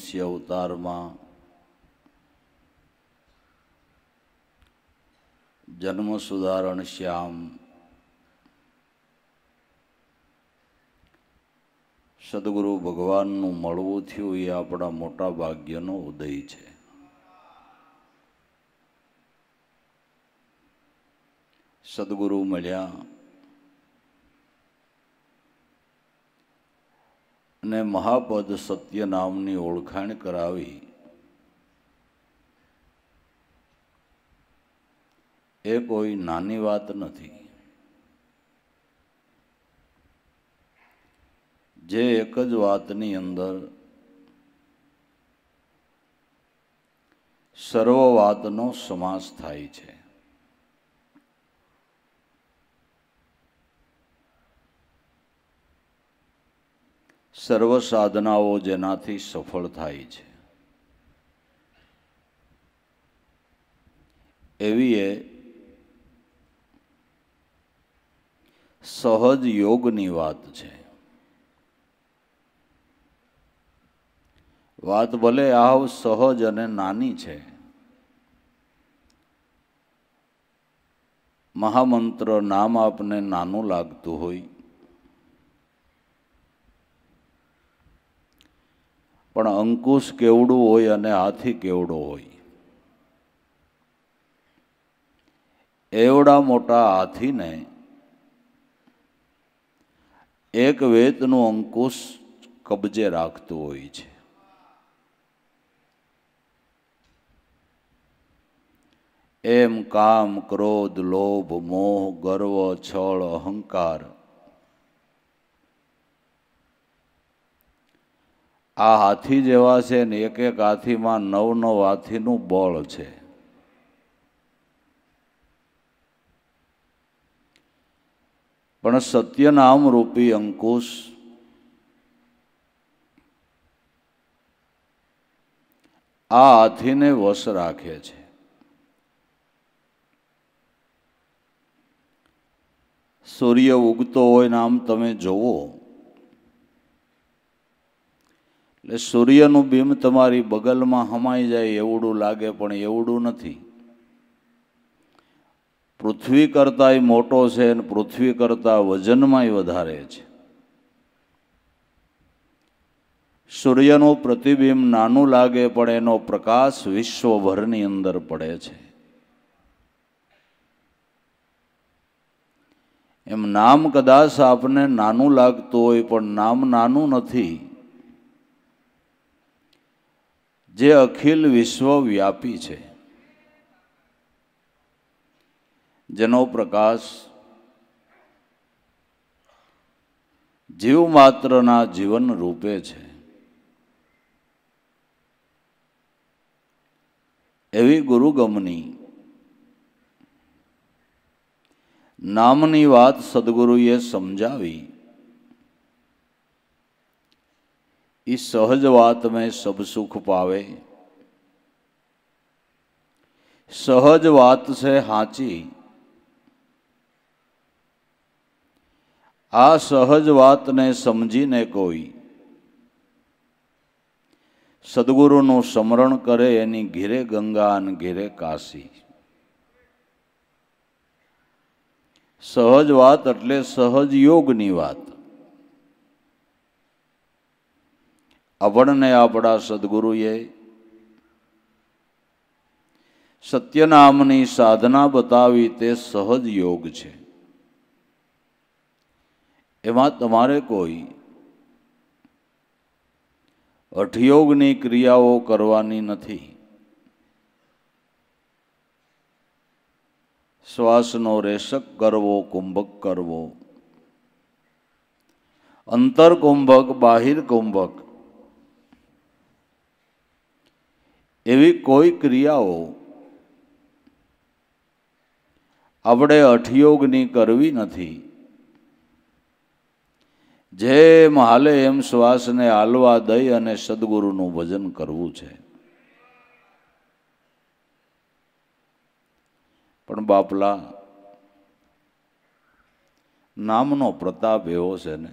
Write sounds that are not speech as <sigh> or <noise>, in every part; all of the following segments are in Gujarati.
મનુષ્ય અવતારમાં જન્મ સુધારણ શ્યામ સદગુરુ ભગવાનનું મળવું થયું એ આપણા મોટા ભાગ્યનો ઉદય છે સદગુરુ મળ્યા ને મહાપદ સત્ય નામની ઓળખાણ કરાવી એ કોઈ નાની વાત નથી જે એક જ વાતની અંદર સર્વ વાતનો સમાસ થાય છે સર્વ સાધનાઓ જેનાથી સફળ થાય છે એવી એ સહજ યોગની વાત છે વાત ભલે આવ સહજ અને નાની છે મહામંત્ર નામ આપને નાનું લાગતું હોય પણ અંકુશ કેવડું હોય અને હાથી કેવડો હોય એવડા મોટા હાથીને એક વેતનું અંકુશ કબજે રાખતું હોય છે એમ કામ ક્રોધ લોભ મોહ ગર્વ છળ અહંકાર આ હાથી જેવા છે ને એક એક હાથીમાં નવ નવ હાથીનું બળ છે પણ સત્યનામ રૂપી અંકુશ આ હાથીને વશ રાખે છે સૂર્ય ઉગતો હોય નામ તમે જોવો એટલે સૂર્યનું બિંબ તમારી બગલમાં હમાઈ જાય એવડું લાગે પણ એવડું નથી પૃથ્વી કરતાંય મોટો છે અને પૃથ્વી કરતાં વજનમાંય વધારે છે સૂર્યનું પ્રતિબિંબ નાનું લાગે પણ એનો પ્રકાશ વિશ્વભરની અંદર પડે છે એમ નામ કદાચ આપને નાનું લાગતું હોય પણ નામ નાનું નથી જે અખિલ વિશ્વવ્યાપી છે જેનો પ્રકાશ જીવ માત્રના જીવન રૂપે છે એવી ગુરુગમની નામની વાત સદગુરુએ સમજાવી એ સહજ વાત મેં સબ સુખ પાવે સહજ વાત છે હાચી આ સહજ વાતને સમજીને કોઈ સદગુરુનું સ્મરણ કરે એની ઘેરે ગંગા અને ઘેરે કાશી સહજ વાત એટલે સહજ યોગની વાત આપણને આપણા સદગુરુએ સત્યનામની સાધના બતાવી તે સહજ યોગ છે એમાં તમારે કોઈ અઠયોગની ક્રિયાઓ કરવાની નથી શ્વાસનો રેશક કરવો કુંભક કરવો અંતર કુંભક બાહિર કુંભક એવી કોઈ ક્રિયાઓ આપણે અઠયોગની કરવી નથી જે હાલે એમ શ્વાસને હાલવા દઈ અને સદગુરુનું ભજન કરવું છે પણ બાપલા નામનો પ્રતાપ એવો છે ને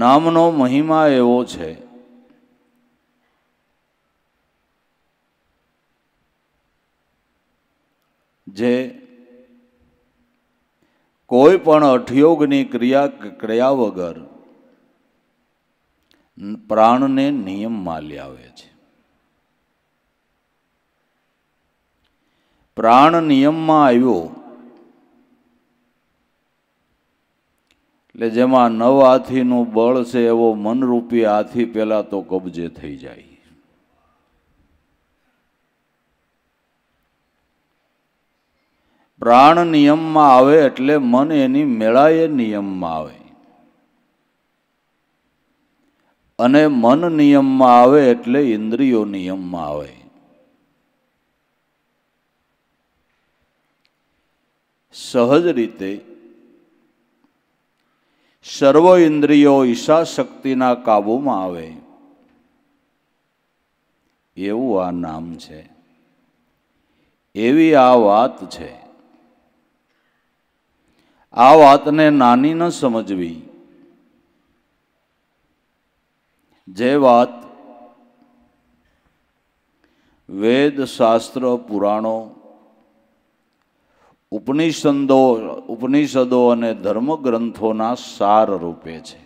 નામનો મહિમા એવો છે જે કોઈ પણ અઠયોગની ક્રિયા ક્રિયા વગર પ્રાણને નિયમમાં લ્યાવે છે પ્રાણ નિયમમાં આવ્યો એટલે જેમાં નવ હાથીનું બળ છે એવો મનરૂપી હાથી પહેલાં તો કબજે થઈ જાય પ્રાણ નિયમમાં આવે એટલે મન એની મેળાએ નિયમમાં આવે અને મન નિયમમાં આવે એટલે ઇન્દ્રિયો નિયમમાં આવે સહજ રીતે સર્વ ઇન્દ્રિયો ઈશા શક્તિના કાબૂમાં આવે એવું આ નામ છે એવી આ વાત છે આ વાતને નાની ન સમજવી જે વાત વેદ શાસ્ત્ર પુરાણો ઉપનિષદો ઉપનિષદો અને ધર્મગ્રંથોના સાર રૂપે છે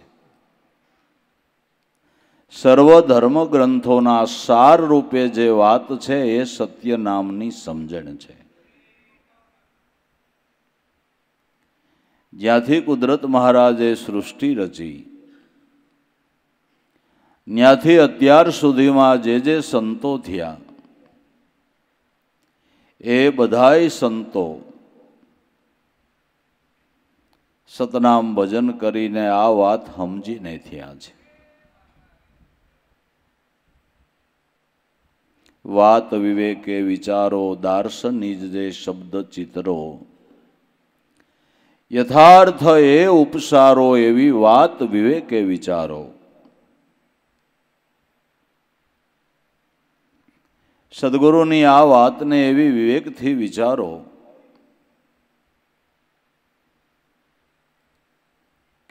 સર્વ ધર્મગ્રંથોના સાર રૂપે જે વાત છે એ સત્ય નામની સમજણ છે જ્યાંથી કુદરત મહારાજે સૃષ્ટિ રચી ત્યાંથી અત્યાર સુધીમાં જે જે સંતો થયા એ બધાય સંતો સતનામ ભજન કરીને આ વાત સમજીને થયા છે વાત વિવેકે વિચારો દાર્શનિજ જે શબ્દ ચિત્રો યથાર્થ એ ઉપસારો એવી વાત વિવેકે વિચારો સદગુરુની આ વાતને એવી વિવેકથી વિચારો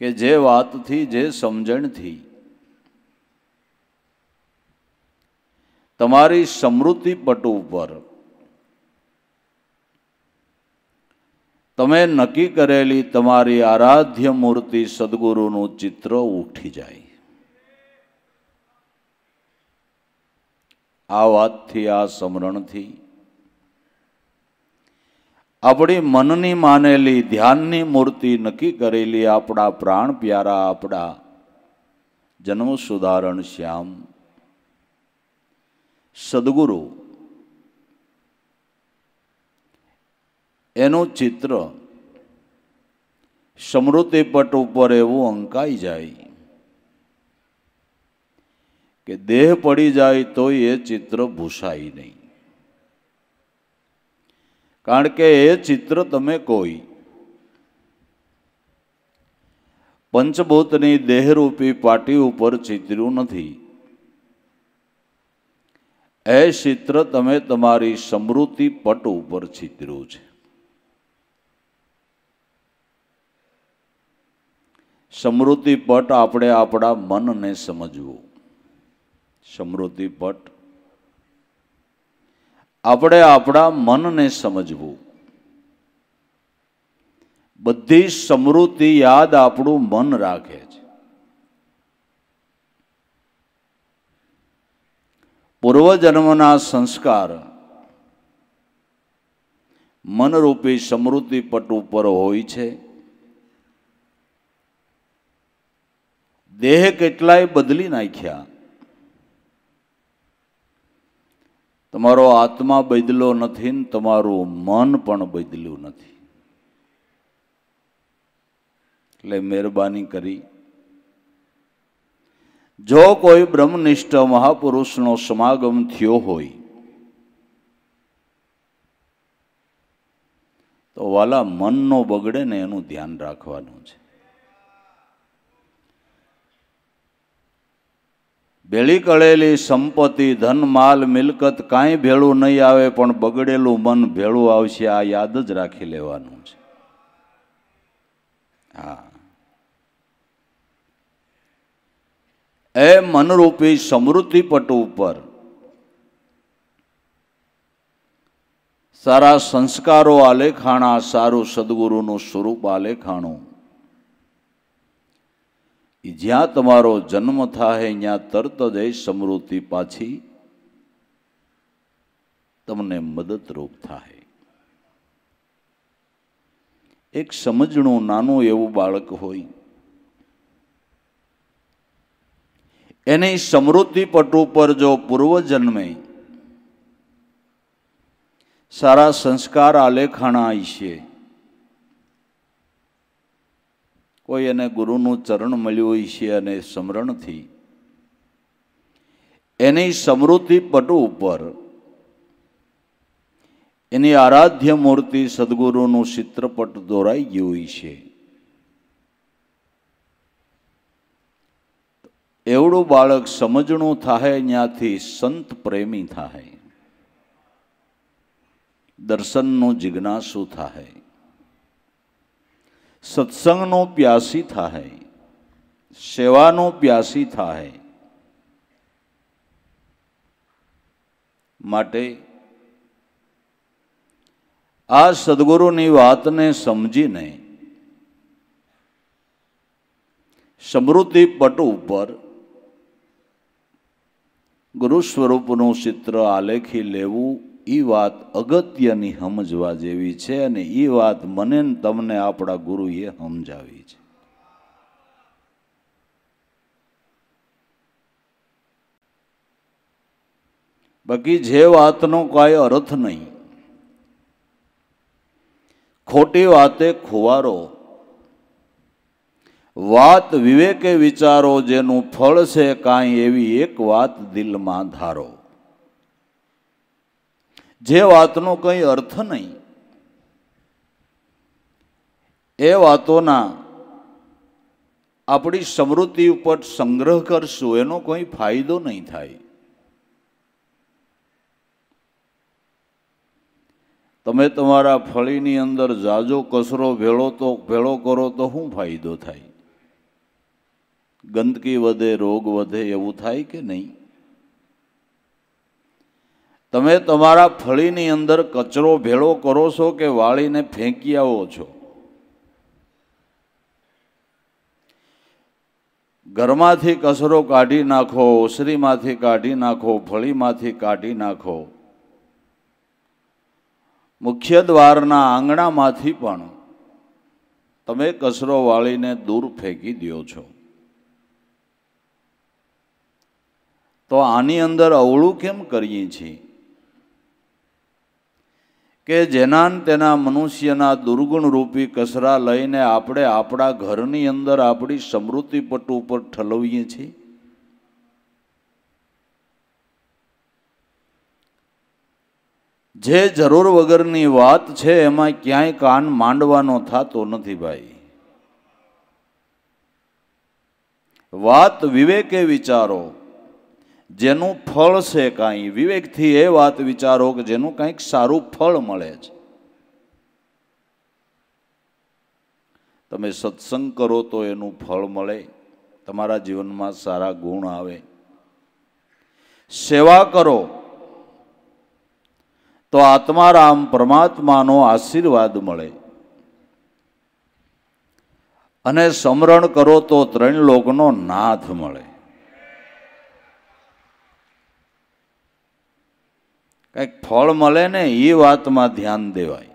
કે જે વાતથી જે સમજણથી તમારી સમૃદ્ધિ પટ ઉપર તમે નક્કી કરેલી તમારી આરાધ્ય મૂર્તિ સદગુરુનું ચિત્ર ઉઠી જાય આ વાતથી આ સમરણથી આપણી મનની માનેલી ધ્યાનની મૂર્તિ નક્કી કરેલી આપણા પ્રાણ પ્યારા આપણા જન્મ સુધારણ શ્યામ સદગુરુ એનું ચિત્ર સમૃદ્ધિપટ ઉપર એવું અંકાઈ જાય કે દેહ પડી જાય તો એ ચિત્ર ભૂસાય નહીં કારણ કે એ ચિત્ર તમે કોઈ પંચભૂતની દેહરૂપી પાટી ઉપર ચિત્ર્યું નથી એ ચિત્ર તમે તમારી સમૃદ્ધિ પટ ઉપર ચિત્ર્યું છે સમૃદ્ધિ પટ આપણે આપણા મનને સમજવું સમૃદ્ધિ પટ આપણે આપણા મનને સમજવું બધી સમૃદ્ધિ યાદ આપણું મન રાખે છે પૂર્વજન્મના સંસ્કાર મનરૂપી સમૃદ્ધિ પટ ઉપર હોય છે દેહ કેટલાય બદલી નાખ્યા તમારો આત્મા બદલો નથી ને તમારું મન પણ બદલ્યું નથી એટલે મહેરબાની કરી જો કોઈ બ્રહ્મનિષ્ઠ મહાપુરુષનો સમાગમ થયો હોય તો વાલા મનનો બગડે ને એનું ધ્યાન રાખવાનું છે ભેળી કળેલી સંપત્તિ ધન માલ મિલકત કાંઈ ભેળું નહીં આવે પણ બગડેલું મન ભેળું આવશે આ યાદ જ રાખી લેવાનું છે હા એ મનરૂપી સમૃદ્ધિ પટ ઉપર સારા સંસ્કારો આલેખાણા સારું સદગુરુનું સ્વરૂપ આલેખાણું એ જ્યાં તમારો જન્મ થાય ત્યાં તરત જ એ સમૃદ્ધિ પાછી તમને મદદરૂપ થાય એક સમજણું નાનું એવું બાળક હોય એને સમૃદ્ધિ પટ ઉપર જો પૂર્વજન્મે સારા સંસ્કાર આલેખાણા છે કોઈ એને ગુરુનું ચરણ મળ્યું હોય છે અને સ્મરણથી એની સમૃદ્ધિ પટુ ઉપર એની આરાધ્ય મૂર્તિ સદગુરુનું ચિત્રપટ દોરાઈ ગયું હોય છે એવડું બાળક સમજણું થાય ત્યાંથી સંત પ્રેમી થાય દર્શનનું જિજ્ઞાસુ થાય સત્સંગનો પ્યાસી થાય સેવાનો પ્યાસી થાય માટે આ સદગુરુની વાતને સમજીને સમૃદ્ધિ પટ ઉપર ગુરુ સ્વરૂપનું ચિત્ર આલેખી લેવું એ વાત અગત્યની સમજવા જેવી છે અને એ વાત મને તમને આપણા ગુરુએ સમજાવી છે બાકી જે વાતનો કાંઈ અર્થ નહીં ખોટી વાતે ખુવારો વાત વિવેકે વિચારો જેનું ફળ છે કાંઈ એવી એક વાત દિલમાં ધારો જે વાતનો કંઈ અર્થ નહીં એ વાતોના આપણી સમૃદ્ધિ ઉપર સંગ્રહ કરશું એનો કોઈ ફાયદો નહીં થાય તમે તમારા ફળીની અંદર જાજો કચરો ભેળો તો ભેળો કરો તો શું ફાયદો થાય ગંદકી વધે રોગ વધે એવું થાય કે નહીં તમે તમારા ફળીની અંદર કચરો ભેળો કરો છો કે વાળીને ફેંકી આવો છો ઘરમાંથી કચરો કાઢી નાખો ઓસરીમાંથી કાઢી નાખો ફળીમાંથી કાઢી નાખો મુખ્ય દ્વારના આંગણામાંથી પણ તમે કચરો વાળીને દૂર ફેંકી દો છો તો આની અંદર અવળું કેમ કરીએ છીએ કે જેના તેના મનુષ્યના દુર્ગુણરૂપી કસરા લઈને આપણે આપણા ઘરની અંદર આપણી સમૃદ્ધિ પટ ઉપર ઠલવીએ છીએ જે જરૂર વગરની વાત છે એમાં ક્યાંય કાન માંડવાનો થતો નથી ભાઈ વાત વિવેકે વિચારો જેનું ફળ છે કાંઈ વિવેકથી એ વાત વિચારો કે જેનું કંઈક સારું ફળ મળે છે તમે સત્સંગ કરો તો એનું ફળ મળે તમારા જીવનમાં સારા ગુણ આવે સેવા કરો તો આત્મારામ પરમાત્માનો આશીર્વાદ મળે અને સમરણ કરો તો ત્રણ લોકનો નાથ મળે કંઈક ફળ મળે ને એ વાતમાં ધ્યાન દેવાય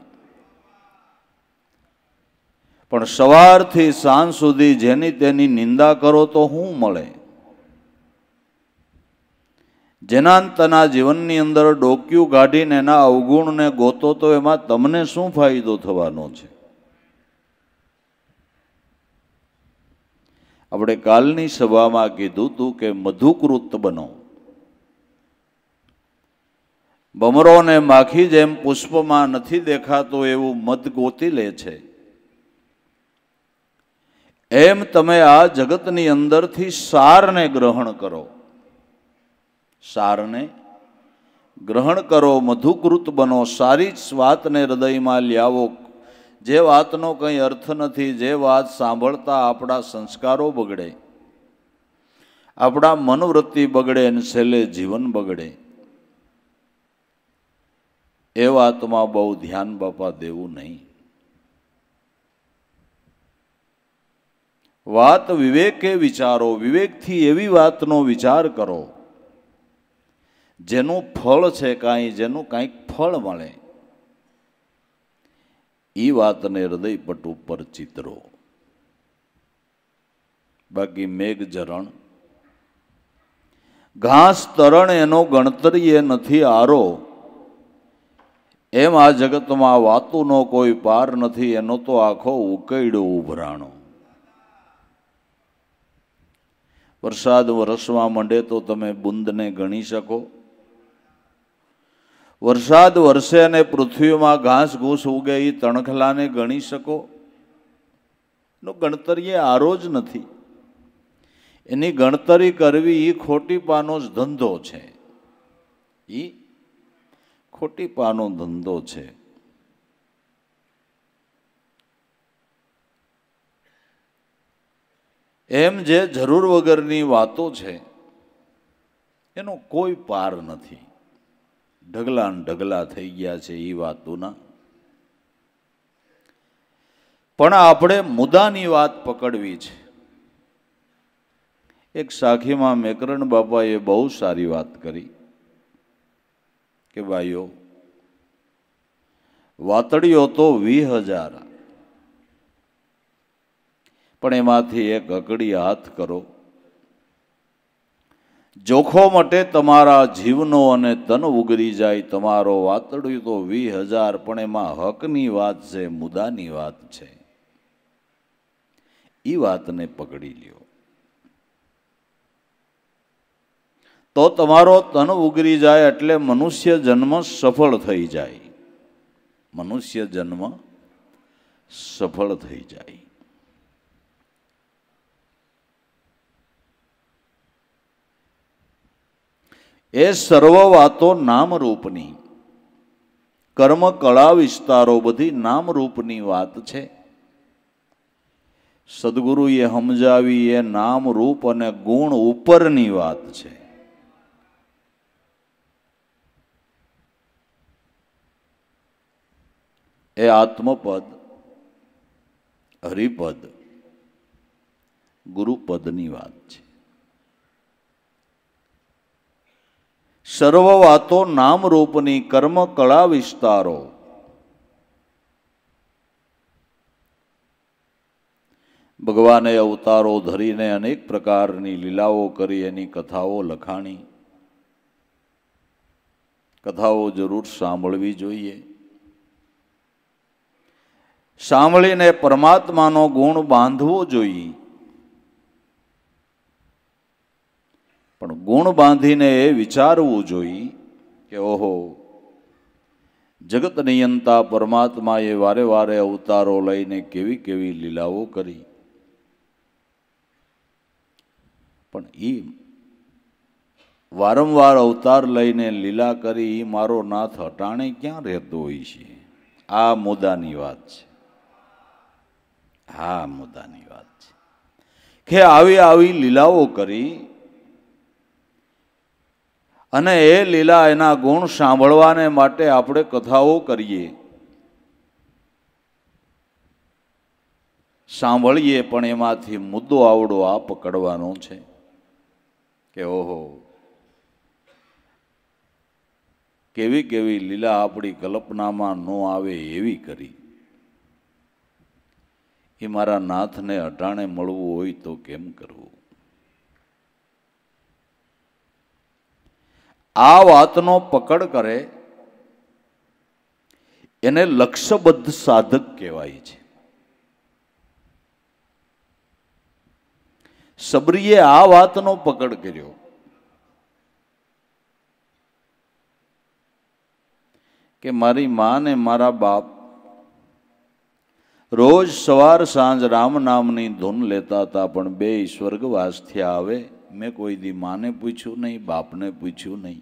પણ સવારથી સાંજ સુધી જેની તેની નિંદા કરો તો શું મળે જેના તના જીવનની અંદર ડોક્યું કાઢીને એના અવગુણને ગોતો તો એમાં તમને શું ફાયદો થવાનો છે આપણે કાલની સભામાં કીધું તું કે મધુકૃત બનો ભમરોને માખી જેમ પુષ્પમાં નથી દેખાતો એવું મત ગોતી લે છે એમ તમે આ જગતની અંદરથી સારને ગ્રહણ કરો સારને ગ્રહણ કરો મધુકૃત બનો સારી જ વાતને હૃદયમાં લ્યાવો જે વાતનો કંઈ અર્થ નથી જે વાત સાંભળતા આપણા સંસ્કારો બગડે આપણા મનોવૃત્તિ બગડે અને છેલ્લે જીવન બગડે એ વાતમાં બહુ ધ્યાન બાપા દેવું નહીં વાત વિવેકે વિચારો વિવેકથી એવી વાતનો વિચાર કરો જેનું ફળ છે કાંઈ જેનું કાંઈક ફળ મળે એ વાતને હૃદયપટ ઉપર ચિતરો બાકી મેઘજરણ ઘાસ તરણ એનો ગણતરીએ નથી આરો એમ આ જગતમાં વાતુનો કોઈ પાર નથી એનો તો આખો ઉકેડો ઉભરાણો વરસાદ વરસવા માંડે તો તમે બુંદને ગણી શકો વરસાદ વરસે અને પૃથ્વીમાં ઘાસ ઘૂસ ઉગે એ તણખલાને ગણી શકો નો ગણતરીએ આરો જ નથી એની ગણતરી કરવી એ ખોટીપાનો જ ધંધો છે એ ખોટી પાનો ધંધો છે એમ જે જરૂર વગરની વાતો છે એનો કોઈ પાર નથી ઢગલા ઢગલા થઈ ગયા છે એ વાતોના પણ આપણે મુદ્દાની વાત પકડવી છે એક સાખીમાં મેકરણ બાપાએ બહુ સારી વાત કરી કે ભાઈઓ વાતડીઓ તો વી હજાર પણ એમાંથી એક અકડી હાથ કરો જોખો માટે તમારા જીવનો અને તન ઉગરી જાય તમારો વાતડ્યું તો વી હજાર પણ એમાં હકની વાત છે મુદાની વાત છે એ વાતને પકડી લ્યો તો તમારો તન ઉગરી જાય એટલે મનુષ્ય જન્મ સફળ થઈ જાય મનુષ્ય જન્મ સફળ થઈ જાય એ સર્વ વાતો નામરૂપની કર્મ કળા વિસ્તારો બધી નામરૂપની વાત છે સદગુરુએ સમજાવી એ નામરૂપ અને ગુણ ઉપરની વાત છે એ આત્મપદ હરિપદ ગુરુપદની વાત છે સર્વ વાતો નામરૂપની કર્મ કળા વિસ્તારો ભગવાને અવતારો ધરીને અનેક પ્રકારની લીલાઓ કરી એની કથાઓ લખાણી કથાઓ જરૂર સાંભળવી જોઈએ સાંભળીને પરમાત્માનો ગુણ બાંધવો જોઈએ પણ ગુણ બાંધીને એ વિચારવું જોઈએ કે ઓહો જગત નિયંતા પરમાત્માએ વારે વારે અવતારો લઈને કેવી કેવી લીલાઓ કરી પણ એ વારંવાર અવતાર લઈને લીલા કરી મારો નાથ હટાણે ક્યાં રહેતો હોય છે આ મુદ્દાની વાત છે હા મુદ્દાની વાત છે કે આવી આવી લીલાઓ કરી અને એ લીલા એના ગુણ સાંભળવાને માટે આપણે કથાઓ કરીએ સાંભળીએ પણ એમાંથી મુદ્દો આવડો આ પકડવાનો છે કે ઓહો કેવી કેવી લીલા આપણી કલ્પનામાં ન આવે એવી કરી એ મારા નાથને અટાણે મળવું હોય તો કેમ કરવું આ વાતનો પકડ કરે એને લક્ષ્યબદ્ધ સાધક કહેવાય છે સબરીએ આ વાતનો પકડ કર્યો કે મારી માને મારા બાપ રોજ સવાર સાંજ રામ નામની ધૂન લેતા હતા પણ બે સ્વર્ગવાસ થયા આવે મેં કોઈ દી માને પૂછ્યું નહીં બાપને પૂછ્યું નહીં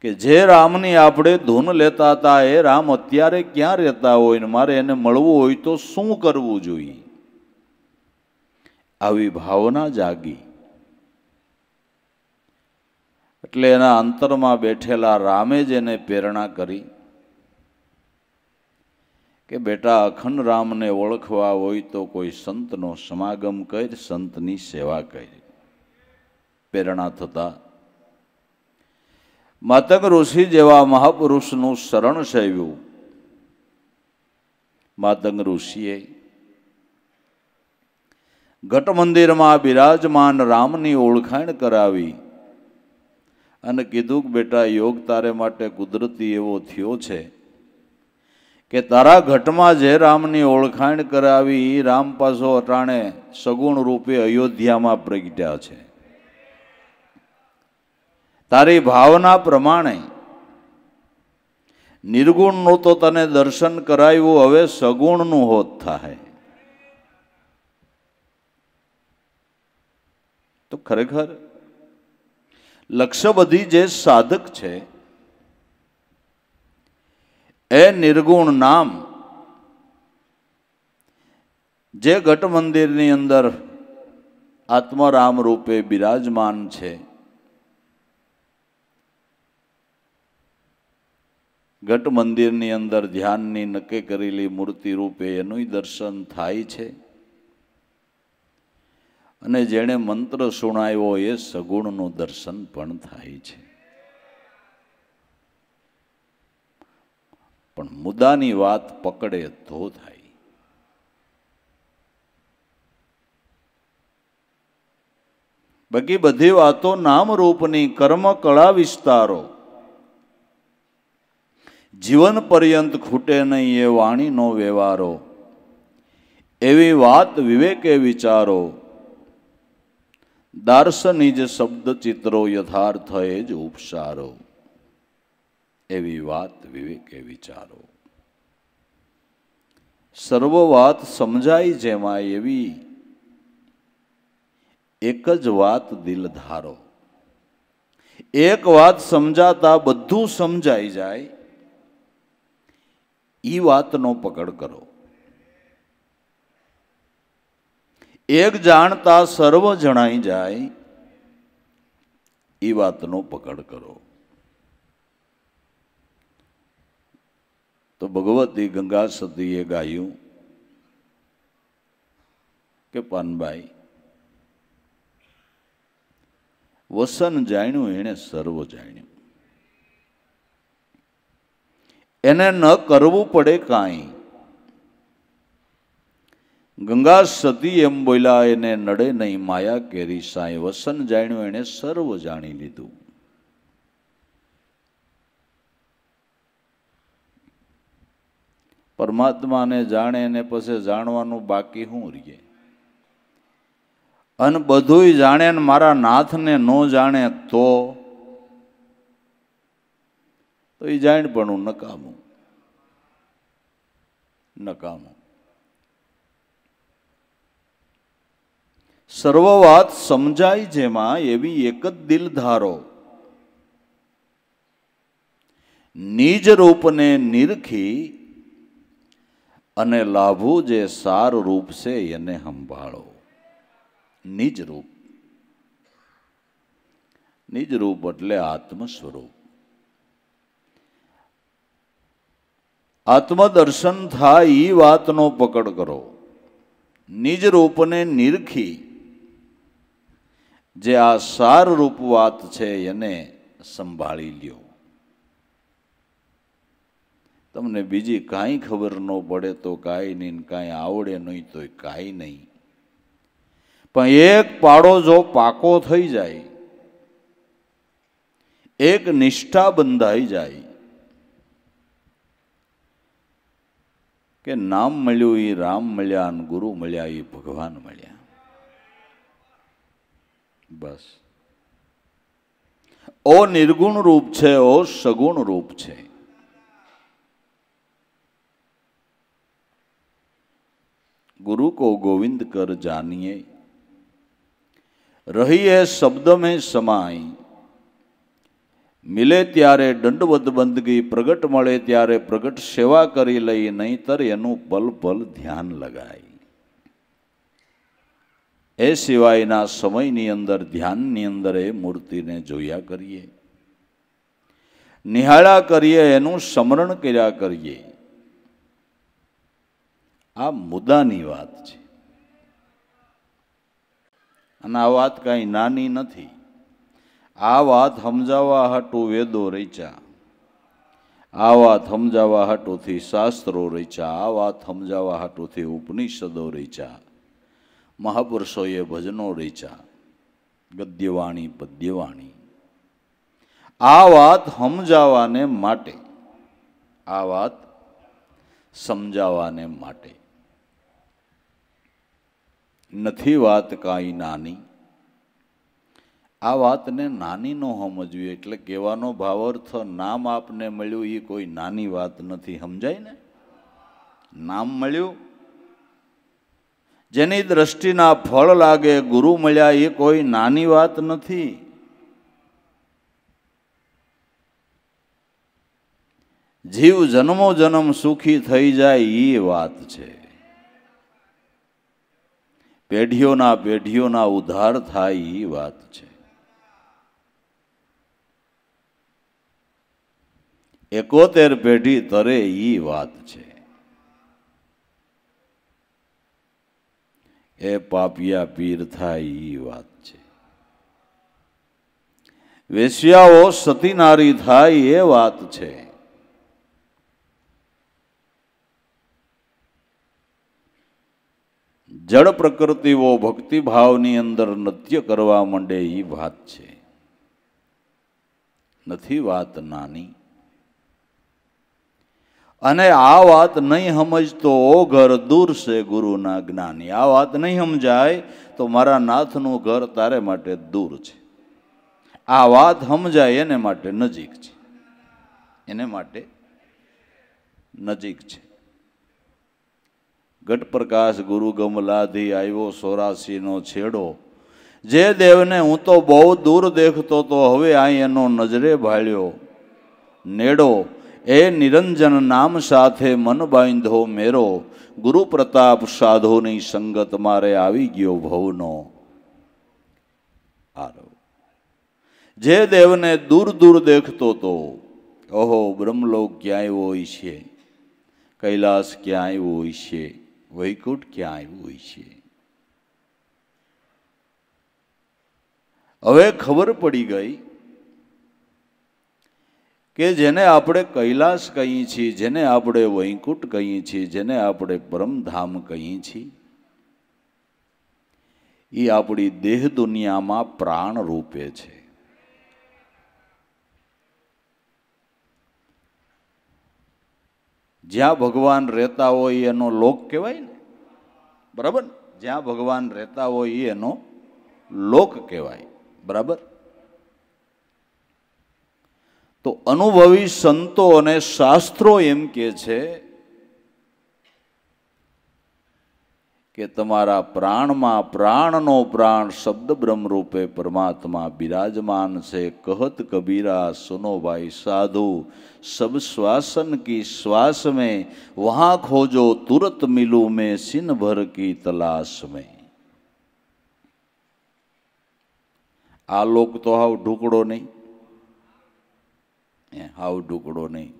કે જે રામની આપણે ધૂન લેતા હતા એ રામ અત્યારે ક્યાં રહેતા હોય ને મારે એને મળવું હોય તો શું કરવું જોઈએ આવી ભાવના જાગી એટલે એના અંતરમાં બેઠેલા રામે જ એને પ્રેરણા કરી કે બેટા અખંડ રામને ઓળખવા હોય તો કોઈ સંતનો સમાગમ કર સંતની સેવા કરી પ્રેરણા થતા માતંગ ઋષિ જેવા મહાપુરુષનું શરણ સેવ્યું માતંગ ઋષિએ ઘટ મંદિરમાં બિરાજમાન રામની ઓળખાણ કરાવી અને કીધું કે બેટા યોગ તારે માટે કુદરતી એવો થયો છે કે તારા ઘટમાં જે રામની ઓળખાણ કરાવી રામ પાસો અટાણે સગુણ રૂપે અયોધ્યામાં પ્રગટ્યા છે તારી ભાવના પ્રમાણે નિર્ગુણનું તો તને દર્શન કરાવ્યું હવે સગુણનું હોત થાય તો ખરેખર લક્ષ્ય બધી જે સાધક છે એ નિર્ગુણ નામ જે ઘટ મંદિરની અંદર આત્મરામ રૂપે બિરાજમાન છે ઘટ મંદિરની અંદર ધ્યાનની નક્કી કરેલી મૂર્તિ રૂપે એનું દર્શન થાય છે અને જેણે મંત્ર સુણાવ્યો એ સગુણનું દર્શન પણ થાય છે પણ મુદ્દાની વાત પકડે તો થાય બાકી બધી વાતો નામરૂપની કર્મ કળા વિસ્તારો જીવન પર્યંત ખૂટે નહીં એ વાણીનો વ્યવહારો એવી વાત વિવેકે વિચારો દાર્શનિજ શબ્દ ચિત્રો યથાર્થ એ જ ઉપસારો એવી વાત વિવેકે વિચારો સર્વ વાત સમજાય જેમાં એવી એક જ વાત દિલ ધારો એક વાત સમજાતા બધું સમજાઈ જાય એ વાતનો પકડ કરો એક જાણતા સર્વ જણાઈ જાય એ વાતનો પકડ કરો તો ભગવતી ગંગા સતીએ ગાયું કે પાનબાઈ વસન જાણ્યું એણે સર્વ જાણ્યું એને ન કરવું પડે કાંઈ ગંગા સતી એમ બોલ્યા એને નડે નહીં માયા કેરી સાંઈ વસન જાણ્યું એણે સર્વ જાણી લીધું પરમાત્માને જાણે ને પછી જાણવાનું બાકી શું રહીએ અને બધુંય જાણે ને મારા નાથને ન જાણે તો તો એ હું નકામું નકામું સર્વ વાત સમજાય જેમાં એવી એક જ દિલ ધારો નિજ રૂપને નિરખી અને લાભો જે સાર રૂપ છે એને સંભાળો નિજ રૂપ નિજ રૂપ એટલે આત્મ સ્વરૂપ આત્મદર્શન થાય એ વાતનો પકડ કરો નિજ રૂપને નિરખી જે આ સાર રૂપ વાત છે એને સંભાળી લ્યો તમને બીજી કાંઈ ખબર ન પડે તો કાંઈ નહીં કાંઈ આવડે નહીં તો કાંઈ નહીં પણ એક પાડો જો પાકો થઈ જાય એક નિષ્ઠા બંધાઈ જાય કે નામ મળ્યું એ રામ મળ્યા અને ગુરુ મળ્યા એ ભગવાન મળ્યા બસ ઓ નિર્ગુણ રૂપ છે ઓ સગુણ રૂપ છે ગુરુ को गोविंद कर जानिए रही है शब्द में समाई મિલે ત્યારે દંડવત બંદગી પ્રગટ મળે ત્યારે પ્રગટ સેવા કરી લઈ નહીતર એનું પલ પલ ધ્યાન લગાય એ સિવાયના સમયની અંદર ધ્યાનની અંદર એ મૂર્તિને જોયા કરીએ નિહાળા કરીએ એનું સ્મરણ કર્યા કરીએ આ મુદ્દાની વાત છે અને આ વાત કાંઈ નાની નથી આ વાત સમજાવવા હાટું વેદો રચ્યા આ વાત સમજાવવા હાટુંથી શાસ્ત્રો રચ્યા આ વાત સમજાવવા હાટુંથી ઉપનિષદો રચ્યા મહાપુરુષોએ ભજનો રચ્યા ગદ્યવાણી પદ્યવાણી આ વાત સમજાવાને માટે આ વાત સમજાવાને માટે નથી વાત કાંઈ નાની આ વાતને નાની ન સમજવી એટલે કહેવાનો ભાવાર્થ નામ આપને મળ્યું એ કોઈ નાની વાત નથી સમજાય ને નામ મળ્યું જેની દ્રષ્ટિના ફળ લાગે ગુરુ મળ્યા એ કોઈ નાની વાત નથી જીવ જન્મો જન્મ સુખી થઈ જાય એ વાત છે પેઢીઓના પેઢીઓના ઉદ્ધાર થાય એ વાત છે એકોતેર પેઢી તરે એ વાત છે એ પાપિયા પીર થાય એ વાત છે વેશ્યાઓ સતીનારી થાય એ વાત છે જળ પ્રકૃતિઓ ભક્તિભાવની અંદર નૃત્ય કરવા માંડે એ વાત છે નથી વાત નાની અને આ વાત નહીં સમજતો ઘર દૂર છે ગુરુના જ્ઞાની આ વાત નહીં સમજાય તો મારા નાથનું ઘર તારે માટે દૂર છે આ વાત સમજાય એને માટે નજીક છે એને માટે નજીક છે ગટપ્રકાશ ગુરુ ગમલાથી આવ્યો સોરાસીનો છેડો જે દેવને હું તો બહુ દૂર દેખતો તો હવે અહીં એનો નજરે ભાળ્યો નેડો એ નિરંજન નામ સાથે મન બાંધો મેરો ગુરુ પ્રતાપ સાધુની સંગત મારે આવી ગયો ભવનો આરવ જે દેવને દૂર દૂર દેખતો તો ઓહો બ્રહ્મલોક ક્યાંય હોય છે કૈલાસ ક્યાંય હોય છે વૈકુંઠ ક્યાં આવ્યું હોય છે હવે ખબર પડી ગઈ કે જેને આપણે કૈલાસ કહીએ છીએ જેને આપણે વૈકુંઠ કહીએ છીએ જેને આપણે પરમધામ કહીએ છીએ એ આપણી દેહ દુનિયામાં પ્રાણ રૂપે છે જ્યાં ભગવાન રહેતા હોય એનો લોક કહેવાય ને બરાબર જ્યાં ભગવાન રહેતા હોય એનો લોક કહેવાય બરાબર તો અનુભવી સંતો અને શાસ્ત્રો એમ કે છે કે તમારા પ્રાણમાં પ્રાણનો પ્રાણ શબ્દ બ્રહ્મરૂપે પરમાત્મા બિરાજમાન છે કહત કબીરા સુનો ભાઈ સાધુ સબ શ્વાસન કી શ્વાસ મેં વહાં ખોજો તુરત મિલુ મેં સિન ભર કી તલાશ મેં આ લોક તો હાવ ઢૂકડો નહીં હાવ ઢૂકડો નહીં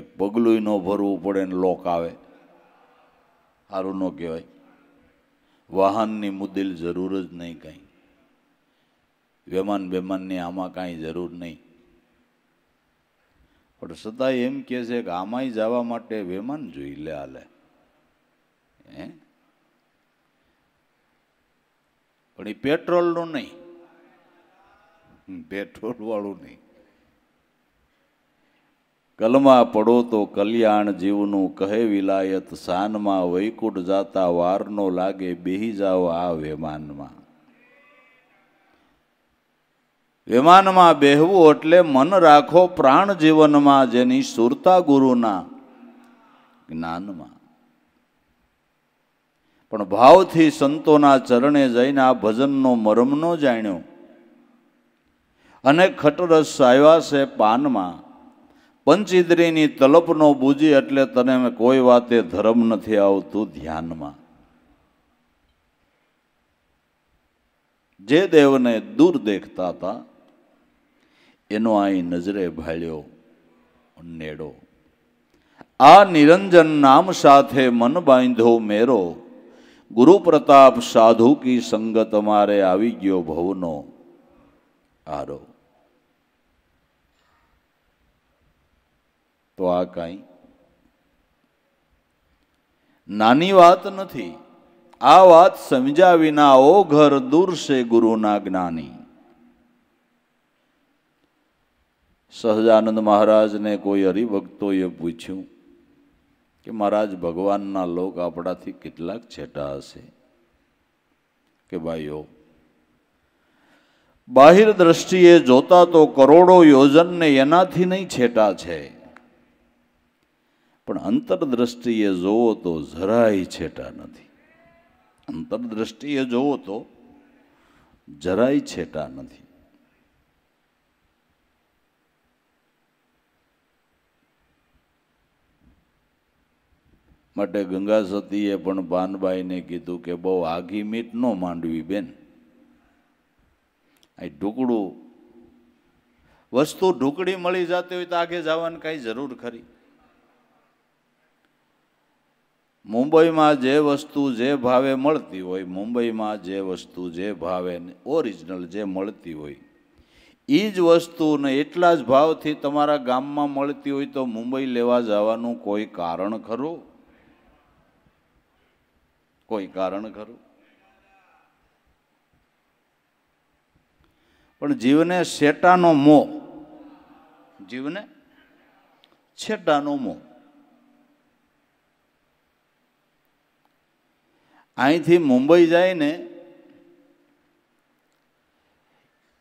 એક પગલુંય ન ભરવું પડે ને લોક આવે સારું ન કહેવાય વાહનની મુદિલ જરૂર જ નહીં કાંઈ વિમાન બેમાનની આમાં કાંઈ જરૂર નહીં પણ છતાંય એમ કહે છે કે આમાંય જવા માટે વિમાન જોઈ લે હાલે હે પણ એ પેટ્રોલનું નહીં પેટ્રોલવાળું નહીં કલમાં પડો તો કલ્યાણ જીવનું કહે વિલાયત સાનમાં વૈકુંઠ જાતા વારનો લાગે બેહી જાઓ આ વિમાનમાં વિમાનમાં બેહવું એટલે મન રાખો પ્રાણ જીવનમાં જેની સુરતા ગુરુના જ્ઞાનમાં પણ ભાવથી સંતોના ચરણે જઈને આ ભજનનો મરમનો જાણ્યો અને ખટરસ આવ્યા છે પાનમાં પંચિદ્રીની તલપનો બૂજી એટલે તને કોઈ વાતે ધર્મ નથી આવતું ધ્યાનમાં જે દેવને દૂર દેખતા હતા એનો અહીં નજરે ભાળ્યો નેડો આ નિરંજન નામ સાથે મન બાંધો મેરો ગુરુ પ્રતાપ સાધુ કી સંગત મારે આવી ગયો ભવનો આરો તો આ કાંઈ નાની વાત નથી આ વાત સમજ્યા વિના ઓ ઘર દૂર છે ગુરુના જ્ઞાની સહજાનંદ મહારાજને કોઈ હરિભક્તોએ પૂછ્યું કે મહારાજ ભગવાનના લોક આપણાથી કેટલાક છેટા હશે કે ભાઈઓ બાહિર દ્રષ્ટિએ જોતા તો કરોડો યોજનને એનાથી નહીં છેટા છે પણ અંતરદ્રષ્ટિએ જોવો તો જરાય છેટા નથી અંતરદ્રષ્ટિએ જોવો તો જરાય છેટા નથી માટે ગંગા સતીએ પણ પાનબાઈને કીધું કે બહુ આઘી મીટ ન માંડવી બેન આ ઢોકળું વસ્તુ ઢોકળી મળી જતી હોય તો આગે જવાની કાંઈ જરૂર ખરી મુંબઈમાં જે વસ્તુ જે ભાવે મળતી હોય મુંબઈમાં જે વસ્તુ જે ભાવે ઓરિજિનલ જે મળતી હોય એ જ વસ્તુને એટલા જ ભાવથી તમારા ગામમાં મળતી હોય તો મુંબઈ લેવા જવાનું કોઈ કારણ ખરું કોઈ કારણ ખરું પણ જીવને શેટાનો મોહ જીવને છેટાનો મોહ અહીંથી મુંબઈ જઈને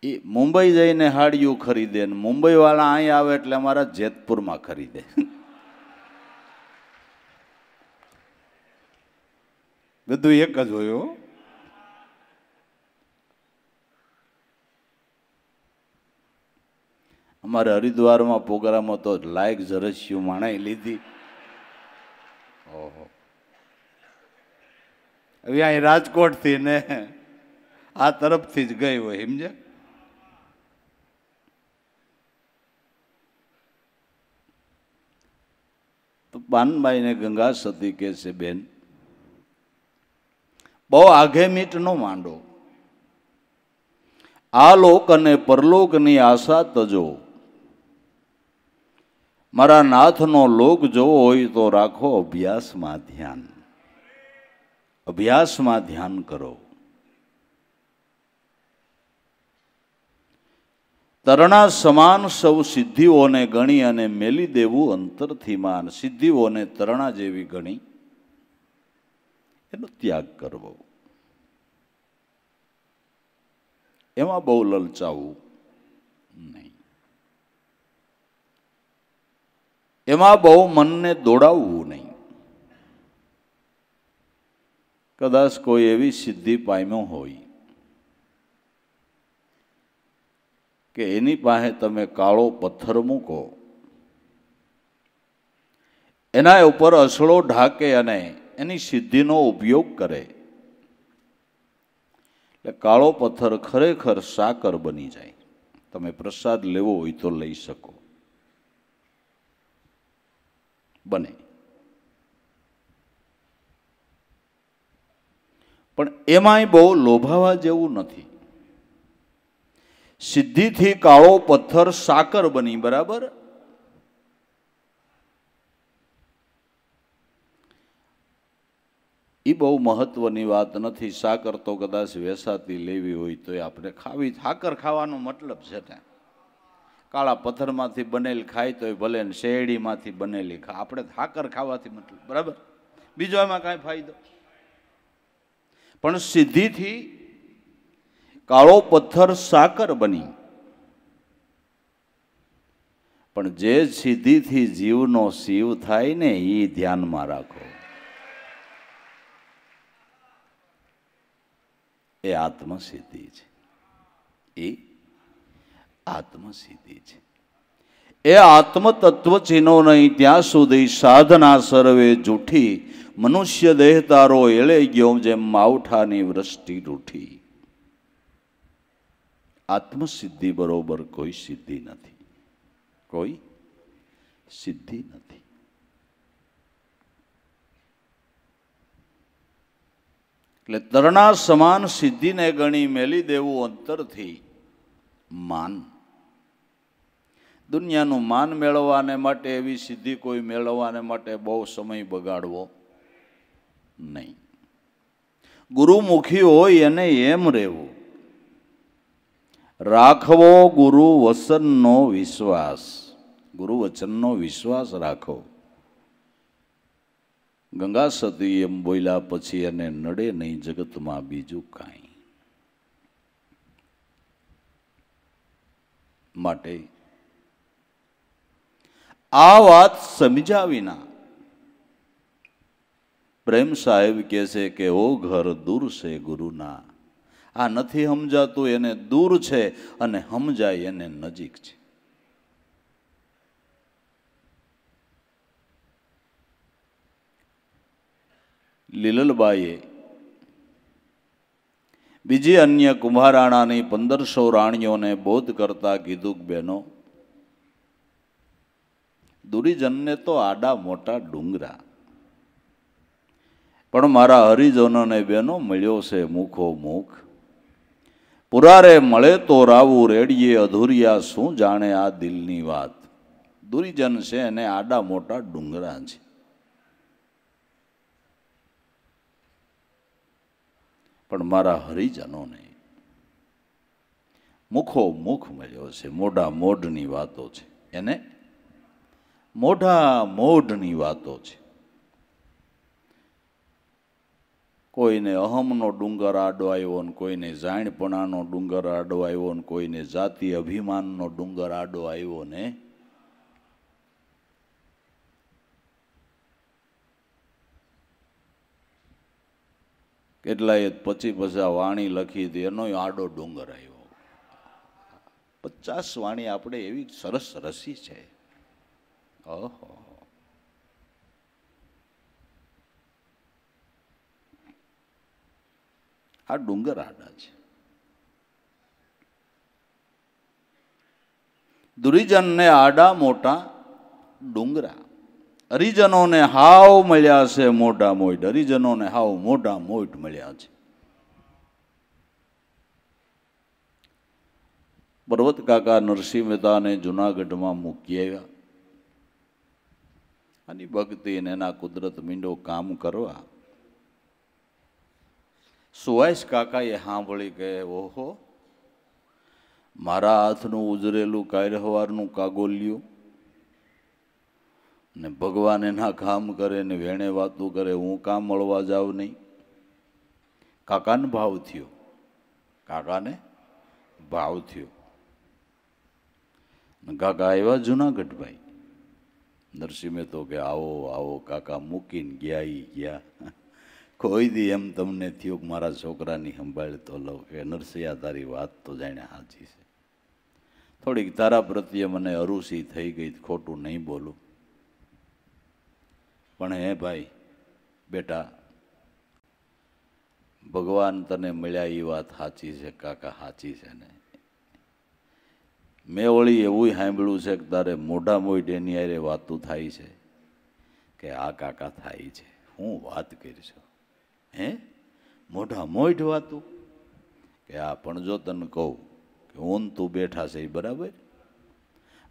એ મુંબઈ જઈને હાડિયું ખરીદે ને મુંબઈવાળા અહીં આવે એટલે અમારા જેતપુરમાં ખરીદે બધું એક જ હોય અમારે હરિદ્વારમાં પ્રોગ્રામ હતો લાયક ઝરસ્યું માણાઈ લીધી ઓહો હવે અહીં રાજકોટથી ને આ તરફથી જ ગઈ હોય સમજે તો પાનબાઈને ગંગા સતી કહે છે બેન બહુ આઘે મીટનો માંડો આ લોક અને પરલોકની આશા તજો મારા નાથનો લોક જોવો હોય તો રાખો અભ્યાસમાં ધ્યાન અભ્યાસમાં ધ્યાન કરો તરણા સમાન સૌ સિદ્ધિઓને ગણી અને મેલી દેવું અંતરથી માન સિદ્ધિઓને તરણા જેવી ગણી એનો ત્યાગ કરવો એમાં બહુ લલચાવું નહીં એમાં બહુ મનને દોડાવવું નહીં કદાચ કોઈ એવી સિદ્ધિ પામ્યો હોય કે એની પાસે તમે કાળો પથ્થર મૂકો એના ઉપર અસળો ઢાકે અને એની સિદ્ધિનો ઉપયોગ કરે એટલે કાળો પથ્થર ખરેખર સાકર બની જાય તમે પ્રસાદ લેવો હોય તો લઈ શકો બને પણ એમાંય બહુ લોભાવા જેવું નથી સિદ્ધિથી કાળો પથ્થર સાકર બની બરાબર એ બહુ મહત્વની વાત નથી સાકર તો કદાચ વેસાતી લેવી હોય તો આપણે ખાવી સાકર ખાવાનો મતલબ છે ને કાળા પથ્થરમાંથી બનેલ ખાય તો ભલે ને શેરડીમાંથી બનેલી ખા આપણે સાકર ખાવાથી મતલબ બરાબર બીજો એમાં કાંઈ ફાયદો પણ સિદ્ધિથી કાળો પથ્થર સાકર બની પણ જે સિદ્ધિથી જીવનો શિવ થાય ને એ ધ્યાનમાં રાખો એ આત્મસિદ્ધિ છે એ આત્મસિદ્ધિ છે એ આત્મતત્વ ચિહ્નો નહીં ત્યાં સુધી સાધના સર્વે જૂઠી મનુષ્ય દેહ તારો એળે ગયો જેમ માવઠાની વૃષ્ટિ રૂઠી આત્મસિદ્ધિ બરોબર કોઈ સિદ્ધિ નથી કોઈ સિદ્ધિ નથી એટલે તરણા સમાન સિદ્ધિને ગણી મેલી દેવું અંતરથી માન દુનિયાનું માન મેળવવાને માટે એવી સિદ્ધિ કોઈ મેળવવાને માટે બહુ સમય બગાડવો નહીં ગુરુમુખી હોય એને એમ રહેવું રાખવો ગુરુ વસનનો વિશ્વાસ ગુરુ વચનનો વિશ્વાસ રાખો ગંગા સતી એમ બોલ્યા પછી એને નડે નહીં જગતમાં બીજું કાંઈ માટે આ વાત સમજ્યા વિના પ્રેમ સાહેબ કહે છે કે ઓ ઘર દૂર છે ગુરુના આ નથી સમજાતું એને દૂર છે અને સમજાય એને નજીક છે લીલલબાઈએ બીજી અન્ય કુંભારાણાની પંદરસો રાણીઓને બોધ કરતા કીધું બહેનો દુરીજનને તો આડા મોટા ડુંગરા પણ મારા હરિજનોને બેનો મળ્યો છે મુખો મુખ પુરારે મળે તો રાવું રેડીએ અધૂરિયા શું જાણે આ દિલની વાત દુરીજન છે અને આડા મોટા ડુંગરા છે પણ મારા હરિજનોને મુખો મુખ મળ્યો છે મોઢા મોઢની વાતો છે એને મોઢા મોઢની વાતો છે કોઈને અહમનો ડુંગર આડો આવ્યો ને કોઈને જાણપણાનો ડુંગર આડો આવ્યો ને કોઈને જાતિ અભિમાનનો ડુંગર આડો આવ્યો ને કેટલાય પચી પચા વાણી લખી હતી એનો આડો ડુંગર આવ્યો પચાસ વાણી આપણે એવી સરસ રસી છે ઓહો આ ડુંગર આડા છે દુરીજનને આડા મોટા ડુંગરા હરિજનોને હાવ મળ્યા છે મોઢા મોઢ હરિજનોને હાવ મોઢા મોઢ મળ્યા છે પર્વત કાકા નરસિંહ મહેતાને જૂનાગઢમાં મૂકી આવ્યા અને ભક્તિ અને એના કુદરત મીંડો કામ કરવા સુવાસ કાકાએ સાંભળી કે ઓહો મારા હાથનું ઉજરેલું કાયરહવારનું કાગોલ્યું ને ભગવાન એના કામ કરે ને વેણે વાતું કરે હું કામ મળવા જાઉં નહીં કાકાને ભાવ થયો કાકાને ભાવ થયો કાકા આવ્યા જુનાગઢભાઈ નરસિંહે તો કે આવો આવો કાકા મૂકીને ગયા ઈ ગયા કોઈ દી એમ તમને થયું કે મારા છોકરાની સંભાળ તો લઉં કે નરસિંહ તારી વાત તો જાણે સાચી છે થોડીક તારા પ્રત્યે મને અરુચિ થઈ ગઈ ખોટું નહીં બોલું પણ હે ભાઈ બેટા ભગવાન તને મળ્યા એ વાત સાચી છે કાકા સાચી છે ને મેં વળી એવું સાંભળ્યું છે કે તારે મોઢા મોઢે એની અરે વાતું થાય છે કે આ કાકા થાય છે હું વાત કરીશું હે મોઢા મોઢ વાતું કે આ પણ જો તને કહું કે હું તું બેઠા છે બરાબર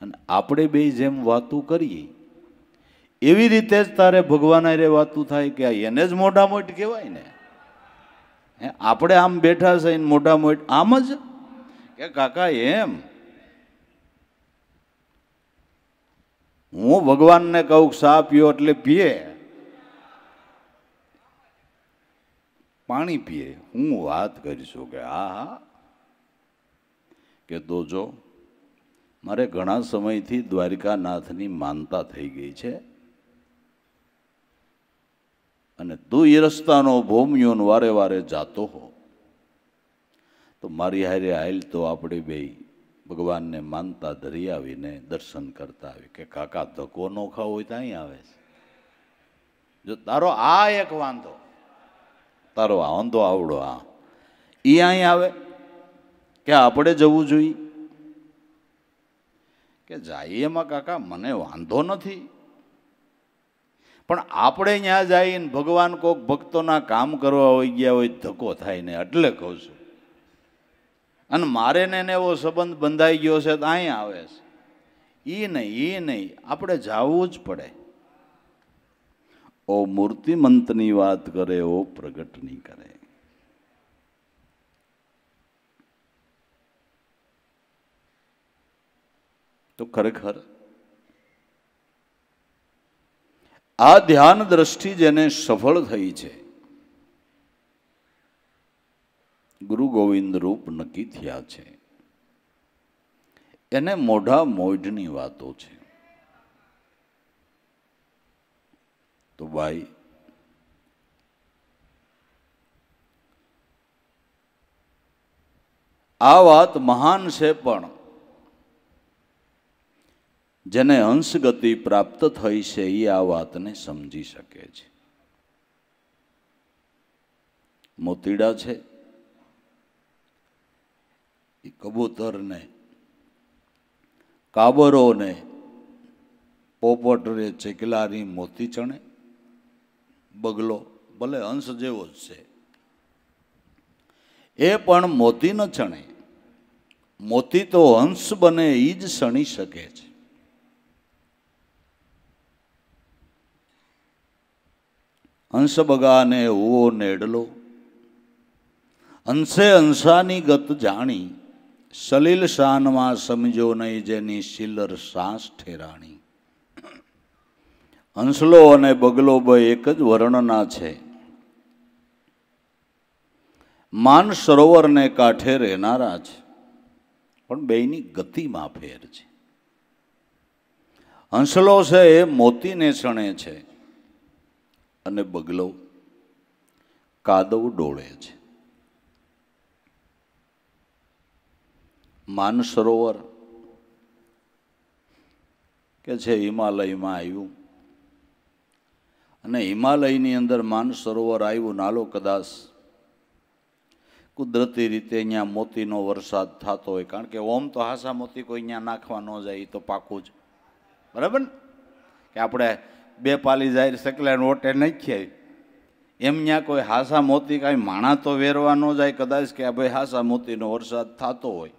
અને આપણે બે જેમ વાતું કરીએ એવી રીતે જ તારે ભગવાન રે વાતું થાય કે એને જ મોઢા મોઢ કહેવાય ને આપણે આમ બેઠા છે મોઢા મોઢ આમ જ કે કાકા એમ હું ભગવાનને કહું સા પીઓ એટલે પીએ પાણી પીએ હું વાત કરીશું કે આ કે તો જો મારે ઘણા સમયથી દ્વારિકાનાથની માનતા થઈ ગઈ છે અને તું એ રસ્તાનો ભોમિયોન વારે વારે જાતો હો તો મારી હારે હાલ તો આપણે બે ભગવાનને માનતા ધરી આવીને દર્શન કરતા આવી કે કાકા ધક્કો નો ખાવ હોય તો અહીં આવે છે જો તારો આ એક વાંધો તારો આ વાંધો આવડો આ એ અહીં આવે કે આપણે જવું જોઈએ કે જઈએ એમાં કાકા મને વાંધો નથી પણ આપણે ત્યાં જઈને ભગવાન કોઈક ભક્તોના કામ કરવા હોય ગયા હોય ધક્કો થાય ને એટલે કહું છું અને મારે ને એવો સંબંધ બંધાઈ ગયો છે તો અહીં આવે છે એ નહીં એ નહીં આપણે જવું જ પડે ઓ મૂર્તિમંતની વાત કરે ઓ પ્રગટની કરે તો ખરેખર આ ધ્યાન દ્રષ્ટિ જેને સફળ થઈ છે ગુરુ ગોવિંદ રૂપ નક્કી થયા છે એને મોઢા મોઢની વાતો છે તો ભાઈ આ વાત મહાન છે પણ જેને હંસગતિ પ્રાપ્ત થઈ છે એ આ વાતને સમજી શકે છે મોતીડા છે એ કબૂતરને કાબરોને પોપટરે ચેકલાની મોતી ચણે બગલો ભલે હંસ જેવો જ છે એ પણ મોતી ન ચણે મોતી તો હંસ બને એ જ શણી શકે છે હંસ બગાને હુઓ નેડલો હંસે હંસાની ગત જાણી સલીલ શાનમાં સમજો નહીં જેની શિલર સાસ ઠેરાણી હંસલો અને બગલો બે એક જ વર્ણના છે માન સરોવરને કાંઠે રહેનારા છે પણ બેની ગતિમાં ફેર છે હંસલો છે એ મોતીને શણે છે અને બગલો કાદવ ડોળે છે માનસરોવર કે છે હિમાલયમાં આવ્યું અને હિમાલયની અંદર માનસરોવર આવ્યું નાલો કદાચ કુદરતી રીતે અહીંયા મોતીનો વરસાદ થતો હોય કારણ કે ઓમ તો હાસા મોતી કોઈ અહીંયા નાખવા ન જાય એ તો પાકું જ બરાબર ને કે આપણે બે પાલી જાય સકલાને ઓટે નાખીએ એમ ત્યાં કોઈ હાસા મોતી કાંઈ માણા તો વેરવા ન જાય કદાચ કે ભાઈ હાસા મોતીનો વરસાદ થતો હોય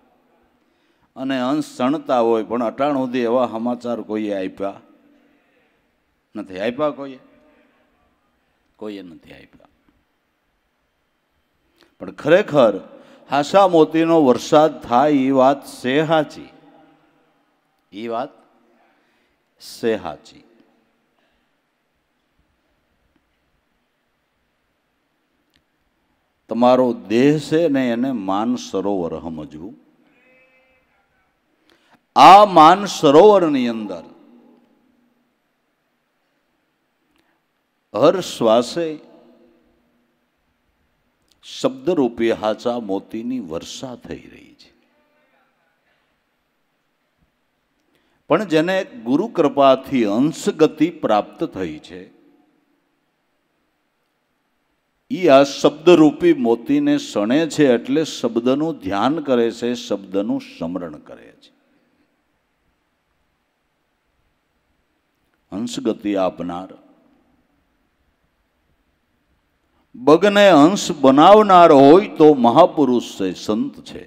અને અંશ સણતા હોય પણ અટાણ સુધી એવા સમાચાર કોઈએ આપ્યા નથી આપ્યા કોઈએ કોઈએ નથી આપ્યા પણ ખરેખર હાસા મોતીનો વરસાદ થાય એ વાત સેહાચી એ વાત સેહાચી તમારો દેહ છે ને એને માન સરોવર સમજવું આ માન સરોવરની અંદર હર શ્વાસે શબ્દરૂપે હાચા મોતીની વર્ષા થઈ રહી છે પણ જેને ગુરુકૃપાથી કૃપાથી અંશગતિ પ્રાપ્ત થઈ છે એ આ શબ્દરૂપી મોતીને શણે છે એટલે શબ્દનું ધ્યાન કરે છે શબ્દનું સ્મરણ કરે છે હંસગતિ આપનાર બગને હંસ બનાવનાર હોય તો મહાપુરુષ છે સંત છે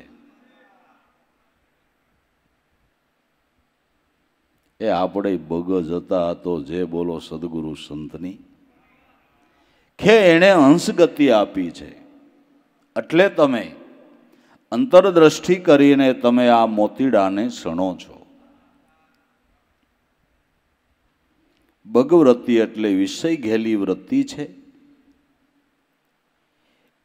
એ આપણે બગ જતા તો જે બોલો સદગુરુ સંતની કે એણે હંસગતિ આપી છે એટલે તમે અંતરદ્રષ્ટિ કરીને તમે આ મોતીડાને સણો છો બગવૃત્તિ એટલે વિષય ઘેલી વૃત્તિ છે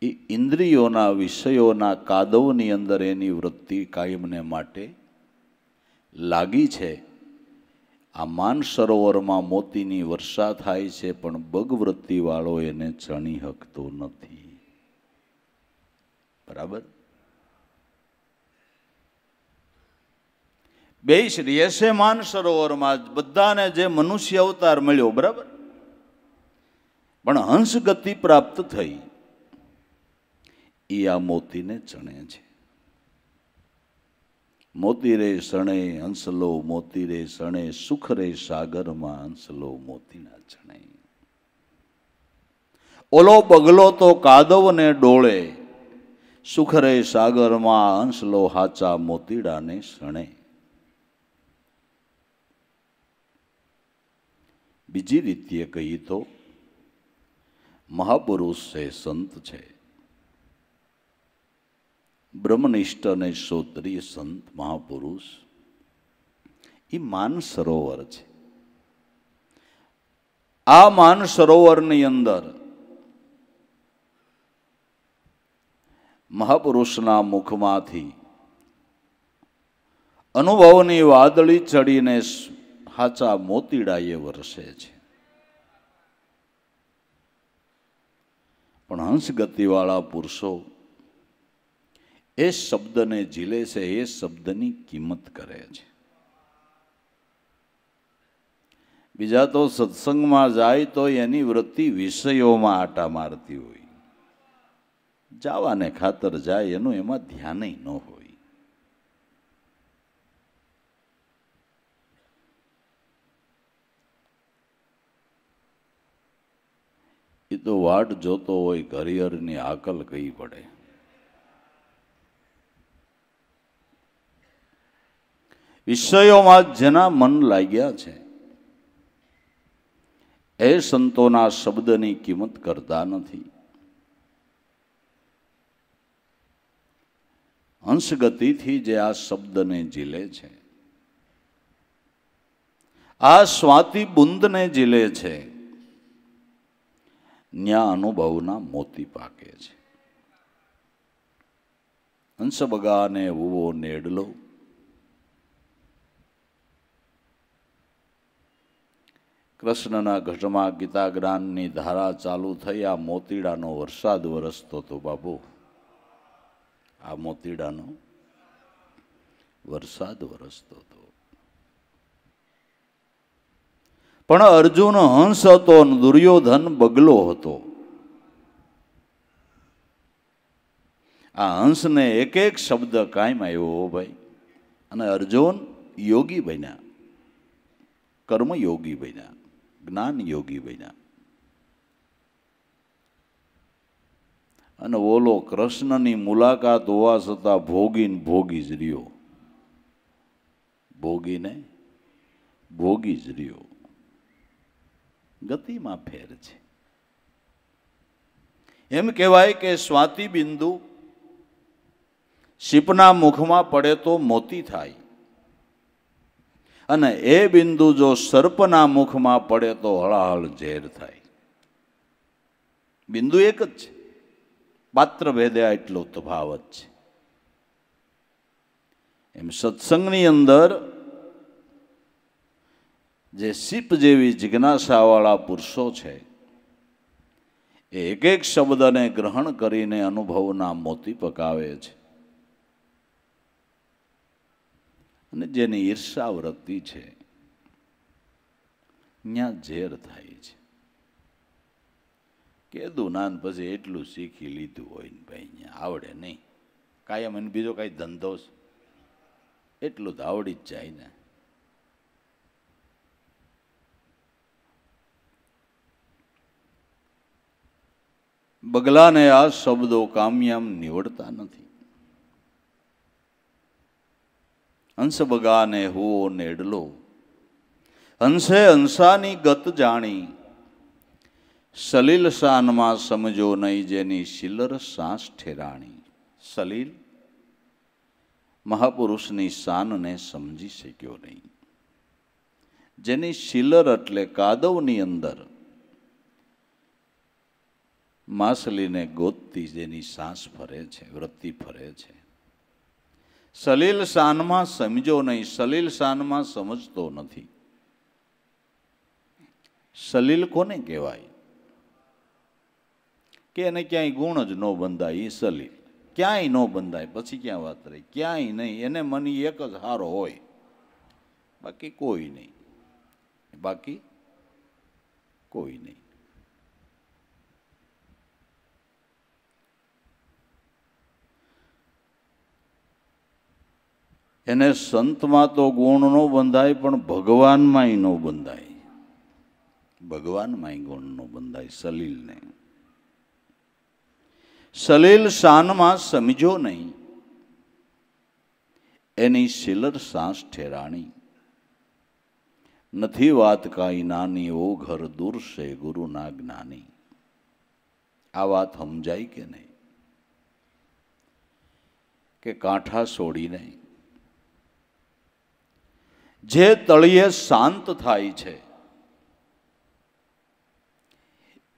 એ ઇન્દ્રિયોના વિષયોના કાદવની અંદર એની વૃત્તિ કાયમને માટે લાગી છે આ માન સરોવરમાં મોતીની વર્ષા થાય છે પણ બગવૃત્તિવાળો એને ચણી શકતો નથી બરાબર બે શ્રી માન સરોવરમાં બધાને જે મનુષ્ય અવતાર મળ્યો બરાબર પણ હંસ ગતિ પ્રાપ્ત થઈ એ આ મોતીને ચણે છે મોતી રે શણે હંસલો મોતી રે શણે સુખ રે સાગરમાં હંસલો મોતીના ચણે ઓલો બગલો તો કાદવને ડોળે સુખ રે સાગરમાં હંસલો હાચા મોતીડાને શણે બીજી રીતે કહીએ તો મહાપુરુષ છે સંત છે બ્રહ્મનિષ્ઠ અને શ્રોત્રીય સંત મહાપુરુષ એ માન સરોવર છે આ માન સરોવરની અંદર મહાપુરુષના મુખમાંથી અનુભવની વાદળી ચડીને હાચા મોતીડાએ વરસે છે પણ હંસગતિવાળા પુરુષો એ શબ્દને ઝીલે છે એ શબ્દની કિંમત કરે છે બીજા તો સત્સંગમાં જાય તો એની વૃત્તિ વિષયોમાં આટા મારતી હોય જાવાને ખાતર જાય એનું એમાં ધ્યાનય ન હોય એ તો વાટ જોતો હોય કરિયરની આકલ કહી પડે વિષયોમાં જેના મન લાગ્યા છે એ સંતોના શબ્દની કિંમત કરતા નથી હંસગતિથી જે આ શબ્દને ઝીલે છે આ સ્વાતિ બુંદને ઝીલે છે ન્યા અનુભવના મોતી પાકે છે હંસબગાને ઉવો નેડલો કૃષ્ણના ઘટમાં ગીતા જ્ઞાનની ધારા ચાલુ થઈ આ મોતીડાનો વરસાદ વરસતો હતો બાબુ આ મોતીડાનો વરસાદ વરસતો હતો પણ અર્જુન હંસ હતો અને દુર્યોધન બગલો હતો આ હંસને એક એક શબ્દ કાયમ આવ્યો ભાઈ અને અર્જુન યોગી બન્યા કર્મયોગી બન્યા જ્ઞાન યોગી બન્યા અને ઓલો કૃષ્ણની મુલાકાત હોવા છતાં ભોગીને ભોગી જ રહ્યો ભોગીને ભોગી જ રહ્યો ગતિમાં ફેર છે એમ કહેવાય કે સ્વાતિ બિંદુ શિપના મુખમાં પડે તો મોતી થાય અને એ બિંદુ જો સર્પના મુખમાં પડે તો હળાહળ ઝેર થાય બિંદુ એક જ છે પાત્ર ભેદે એટલો તફાવત છે એમ સત્સંગની અંદર જે શિપ જેવી જિજ્ઞાસાવાળા પુરુષો છે એ એક એક શબ્દને ગ્રહણ કરીને અનુભવના મોતી પકાવે છે અને જેની ઈર્ષા છે ત્યાં ઝેર થાય છે કીધું ના પછી એટલું શીખી લીધું હોય ને ભાઈ અહીંયા આવડે નહીં કાંઈ મને બીજો કાંઈ ધંધો છે એટલું તો આવડી જ જાય ને બગલાને આ શબ્દો કામયામ નીવડતા નથી હંસ બગાને હુઓ નેડલો હંસે હંસાની ગત જાણી સલીલ શાનમાં સમજો નહીં જેની શિલર સાંસ ઠેરાણી સલીલ મહાપુરુષની શાનને સમજી શક્યો નહીં જેની શિલર એટલે કાદવની અંદર માછલીને ગોતતી જેની સાસ ફરે છે વૃત્તિ ફરે છે સલીલ શાનમાં સમજો નહીં સલીલ શાનમાં સમજતો નથી સલીલ કોને કહેવાય કે એને ક્યાંય ગુણ જ ન બંધાય એ સલીલ ક્યાંય ન બંધાય પછી ક્યાં વાત રહી ક્યાંય નહીં એને મન એક જ હારો હોય બાકી કોઈ નહીં બાકી કોઈ નહીં એને સંતમાં તો ગુણ નો બંધાય પણ ભગવાનમાંય ન બંધાય ભગવાનમાંય ગુણ ન બંધાય સલીલને સલીલ શાનમાં સમજો નહીં એની સિલર સાસ ઠેરાણી નથી વાત કાંઈ નાની ઓ ઘર દૂર છે ગુરુના જ્ઞાની આ વાત સમજાય કે નહીં કે કાંઠા છોડી નહીં જે તળિયે શાંત થાય છે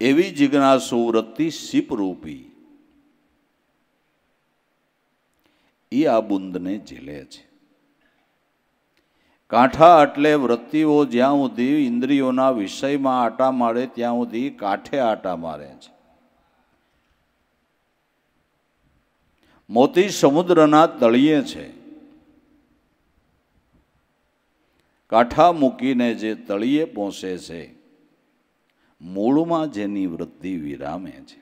એવી જિજ્ઞાસુ વૃત્તિ શિપરૂપી એ આ બુંદને ઝીલે છે કાંઠા એટલે વૃત્તિઓ જ્યાં સુધી ઇન્દ્રિયોના વિષયમાં આટા મારે ત્યાં સુધી કાંઠે આટા મારે છે મોતી સમુદ્રના તળિયે છે કાંઠા મૂકીને જે તળીએ પહોંચે છે મૂળમાં જેની વૃદ્ધિ વિરામે છે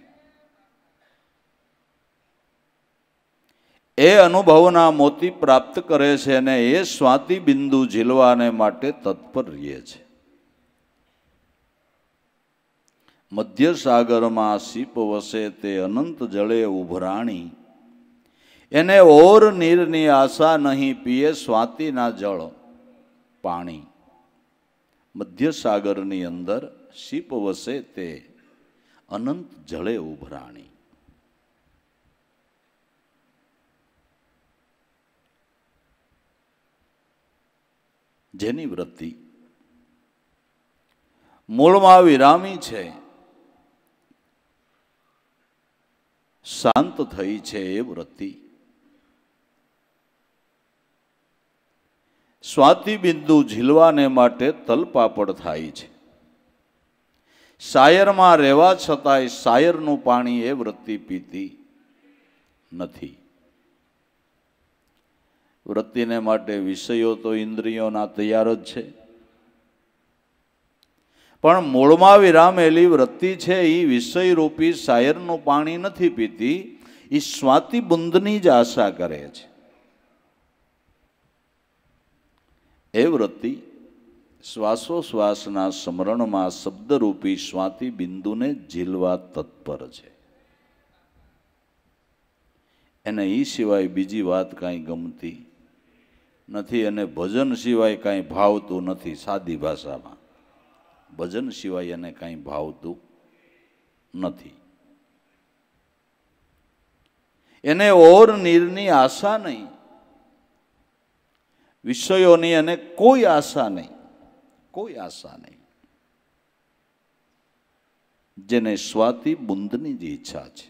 એ અનુભવના મોતી પ્રાપ્ત કરે છે અને એ સ્વાતિ બિંદુ ઝીલવાને માટે તત્પર રહે છે મધ્ય સાગરમાં સીપ વસે તે અનંત જળે ઉભરાણી એને ઓર નીરની આશા નહીં પીએ સ્વાતિના જળ પાણી મધ્ય સાગરની અંદર શિપ વસે તે અનંત જળે ઉભરાણી જેની વૃત્તિ મૂળમાં વિરામી છે શાંત થઈ છે એ વૃત્તિ સ્વાતિબિંદુ ઝીલવાને માટે તલપાપડ થાય છે સાયરમાં રહેવા છતાંય સાયરનું પાણી એ વૃત્તિ પીતી નથી વૃત્તિને માટે વિષયો તો ઇન્દ્રિયોના તૈયાર જ છે પણ મૂળમાં વિરામેલી વૃત્તિ છે એ વિષયરૂપી સાયરનું પાણી નથી પીતી એ સ્વાતિબુંદની જ આશા કરે છે હે વ્રતિ શ્વાસોશ્વાસના સ્મરણમાં શબ્દરૂપી સ્વાતિ બિંદુને ઝીલવા તત્પર છે એને એ સિવાય બીજી વાત કાંઈ ગમતી નથી અને ભજન સિવાય કાંઈ ભાવતું નથી સાદી ભાષામાં ભજન સિવાય એને કાંઈ ભાવતું નથી એને ઓર નીરની આશા નહીં વિષયોની અને કોઈ આશા નહીં કોઈ આશા નહીં જેને સ્વાતિ બુંદની જ ઈચ્છા છે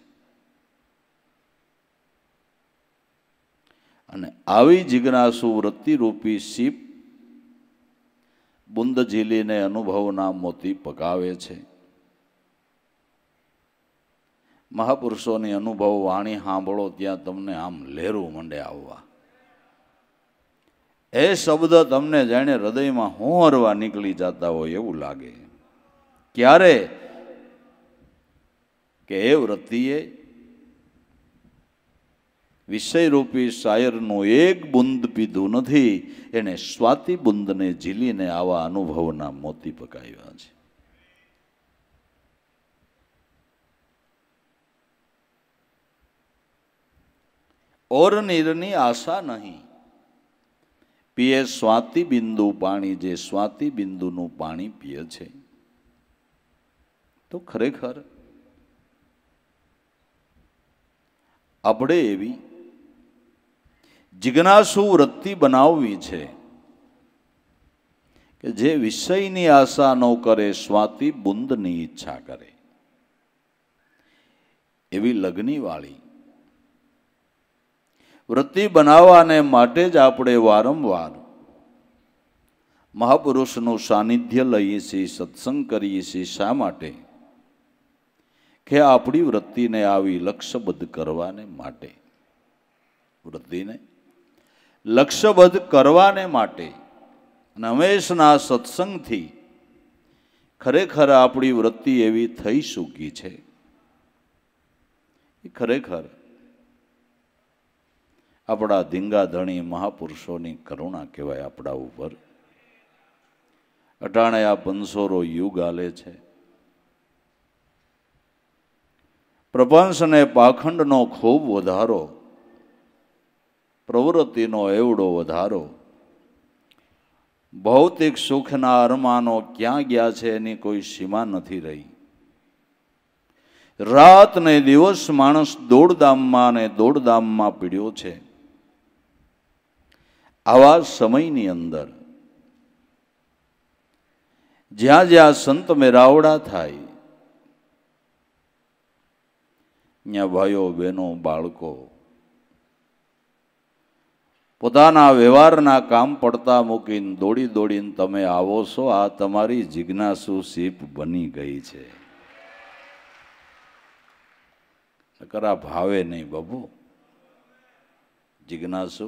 અને આવી જિજ્ઞાસુ વૃત્તિરૂપી સીપ બુંદ ઝીલીને અનુભવના મોતી પકાવે છે મહાપુરુષોની અનુભવ વાણી સાંભળો ત્યાં તમને આમ લહેરું મંડે આવવા એ શબ્દ તમને જાણે હૃદયમાં હું હરવા નીકળી જતા હોય એવું લાગે ક્યારે કે એ વૃત્તિએ વિષયરૂપી શાયરનું એક બુંદ પીધું નથી એને સ્વાતિ બુંદને ઝીલીને આવા અનુભવના મોતી પકાવ્યા છે ઓર આશા નહીં પીએ સ્વાતિ બિંદુ પાણી જે સ્વાતિ બિંદુનું પાણી પીએ છે તો ખરેખર આપણે એવી જિજ્ઞાસુ વૃત્તિ બનાવવી છે કે જે વિષયની આશા ન કરે સ્વાતિ બુંદની ઈચ્છા કરે એવી લગ્નીવાળી વૃત્તિ બનાવવાને માટે જ આપણે વારંવાર મહાપુરુષનું સાનિધ્ય લઈએ છીએ સત્સંગ કરીએ છીએ શા માટે કે આપણી વૃત્તિને આવી લક્ષ્યબદ્ધ કરવાને માટે વૃત્તિને લક્ષ્યબદ્ધ કરવાને માટે અને હંમેશના સત્સંગથી ખરેખર આપણી વૃત્તિ એવી થઈ ચૂકી છે એ ખરેખર આપણા ધીંગાધણી મહાપુરુષોની કરુણા કહેવાય આપણા ઉપર અટાણે આ પંસોરો યુગ આલે છે પ્રપંચ અને પાખંડનો ખૂબ વધારો પ્રવૃત્તિનો એવડો વધારો ભૌતિક સુખના અરમાનો ક્યાં ગયા છે એની કોઈ સીમા નથી રહી રાત ને દિવસ માણસ દોડધામમાં ને દોડધામમાં પીડ્યો છે આવા સમયની અંદર જ્યાં જ્યાં સંત મેરાવડા થાય ત્યાં ભાઈઓ બહેનો બાળકો પોતાના વ્યવહારના કામ પડતા મૂકીને દોડી દોડીને તમે આવો છો આ તમારી જિજ્ઞાસુ સીપ બની ગઈ છે કરા ભાવે નહીં બાબુ જિજ્ઞાસુ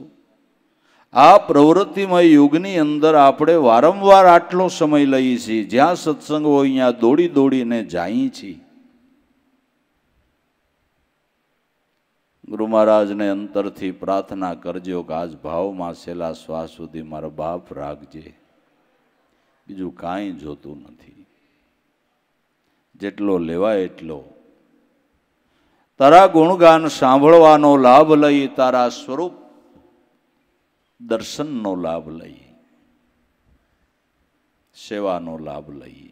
આ પ્રવૃત્તિમય યુગની અંદર આપણે વારંવાર આટલો સમય લઈએ છીએ જ્યાં સત્સંગ હોય ત્યાં દોડી દોડીને જાય છીએ ગુરુ મહારાજને અંતરથી પ્રાર્થના કરજો કે આજ ભાવમાં છેલ્લા શ્વાસ સુધી મારા બાપ રાખજે બીજું કાંઈ જોતું નથી જેટલો લેવાય એટલો તારા ગુણગાન સાંભળવાનો લાભ લઈ તારા સ્વરૂપ દર્શનનો લાભ લઈએ સેવાનો લાભ લઈએ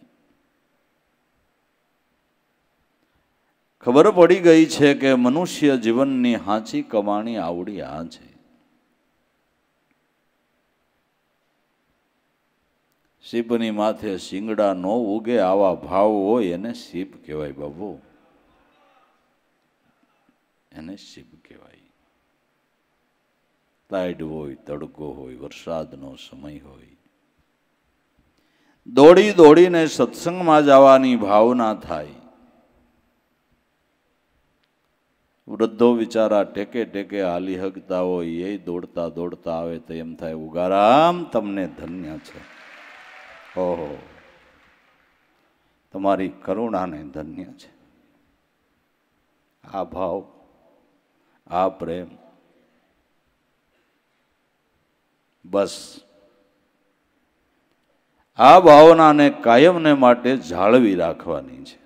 ખબર પડી ગઈ છે કે મનુષ્ય જીવનની હાચી કમાણી આવડી આ છે શીપની માથે શિંગડા નો ઉગે આવા ભાવ હોય એને શીપ કહેવાય બાબુ એને શીપ ટાઈડ હોય તડકો હોય વરસાદનો સમય હોય દોડી દોડીને સત્સંગમાં જવાની ભાવના થાય વૃદ્ધો વિચારા ટેકે ટેકે હાલી હકતા હોય એ દોડતા દોડતા આવે તો એમ થાય ઉગારામ તમને ધન્ય છે ઓહો તમારી કરુણાને ધન્ય છે આ ભાવ આ પ્રેમ બસ આ ભાવનાને કાયમને માટે જાળવી રાખવાની છે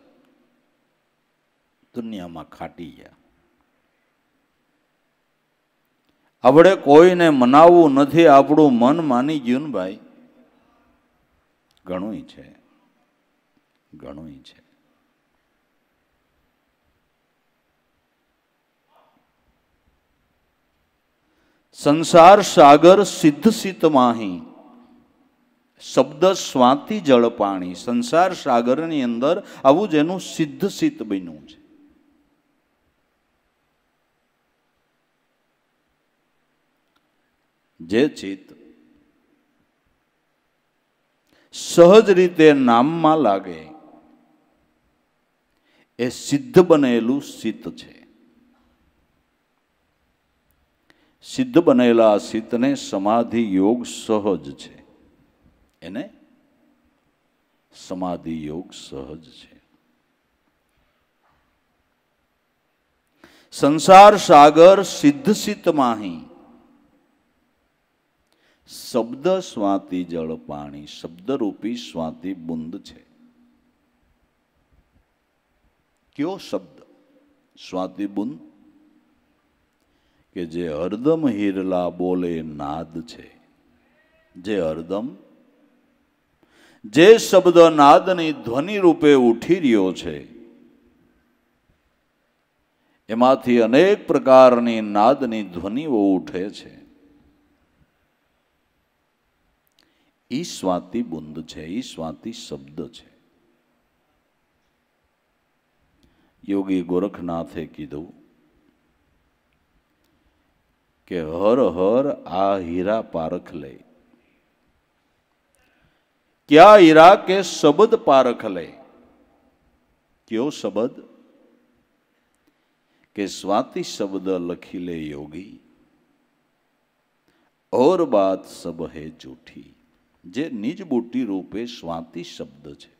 દુનિયામાં ખાટી ગયા આપણે કોઈને મનાવવું નથી આપણું મન માની ગયું ને ભાઈ ઘણું છે ઘણું છે સંસાર સાગર સિદ્ધ સિત માહી શબ્દ સ્વાતિ જળ પાણી સંસાર સાગરની અંદર આવું જ એનું સિદ્ધ સિત બન્યું છે જે ચિત્ત સહજ રીતે નામમાં લાગે એ સિદ્ધ બનેલું સિદ્ધ છે સિદ્ધ બનેલા આ સિદ્ધને સમાધિ યોગ સહજ છે એને સમાધિ યોગ સહજ છે સંસાર સાગર સિદ્ધ સિદ્ધ માહી શબ્દ સ્વાતિ જળ પાણી શબ્દરૂપી સ્વાતિ બુંદ છે કયો શબ્દ સ્વાતિ બુંદ કે જે હરદમ હિરલા બોલે નાદ છે જે હરદમ જે શબ્દ નાદની ધ્વનિ રૂપે ઉઠી રહ્યો છે એમાંથી અનેક પ્રકારની નાદની ધ્વનિઓ ઉઠે છે ઈ સ્વાતિ બુંદ છે ઈ સ્વાતિ શબ્દ છે યોગી ગોરખનાથે કીધું કે હર હર આ હીરા પારખ લે ક્યાં હીરા કે શબ્દ પારખ લે કયો શબ્દ કે સ્વાતિ શબ્દ લખી લે યોગી ઓર બાત સબ હે જૂઠી જે નિજ બુટી રૂપે સ્વાતિ શબ્દ છે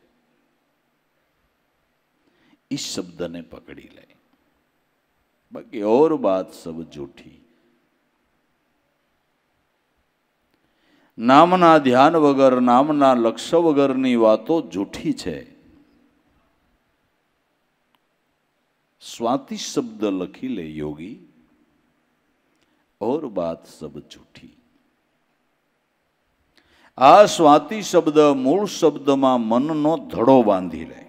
એ શબ્દને પકડી લે બાકી ઓર બાત સબ જૂઠી નામના ધ્યાન વગર નામના લક્ષ્ય વગરની વાતો જૂઠી છે સ્વાતિ શબ્દ લખી લે યોગી ઓર બાત સબ જૂઠી આ સ્વાતિ શબ્દ મૂળ શબ્દમાં મનનો ધડો બાંધી લે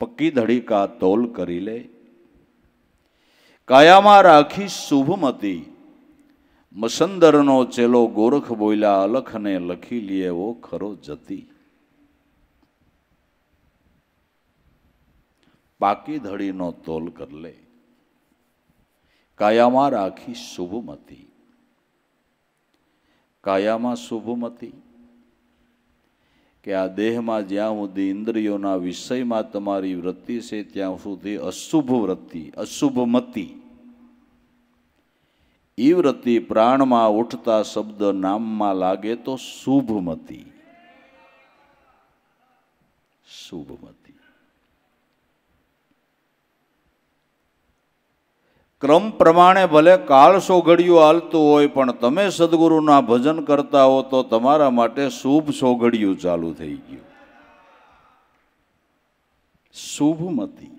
પક્કી ધડીકા કા તોલ કરી લે કાયામાં રાખી શુભમતી મસંદરનો ચેલો ગોરખ બોલ્યા અલખને લખી લે એવો ખરો જતી પાકી ધડીનો તોલ કરલે કાયામાં રાખી શુભમતી કાયામાં શુભમતી કે આ દેહમાં જ્યાં સુધી ઇન્દ્રિયોના વિષયમાં તમારી વૃત્તિ છે ત્યાં સુધી અશુભ વૃત્તિ અશુભમતી એ વ્રતિ પ્રાણમાં ઉઠતા શબ્દ નામમાં લાગે તો શુભમતી શુભમતી ક્રમ પ્રમાણે ભલે કાળસો ઘડિયું હાલતું હોય પણ તમે સદગુરુના ભજન કરતા હો તો તમારા માટે શુભ સોઘડિયું ચાલુ થઈ ગયું શુભમતી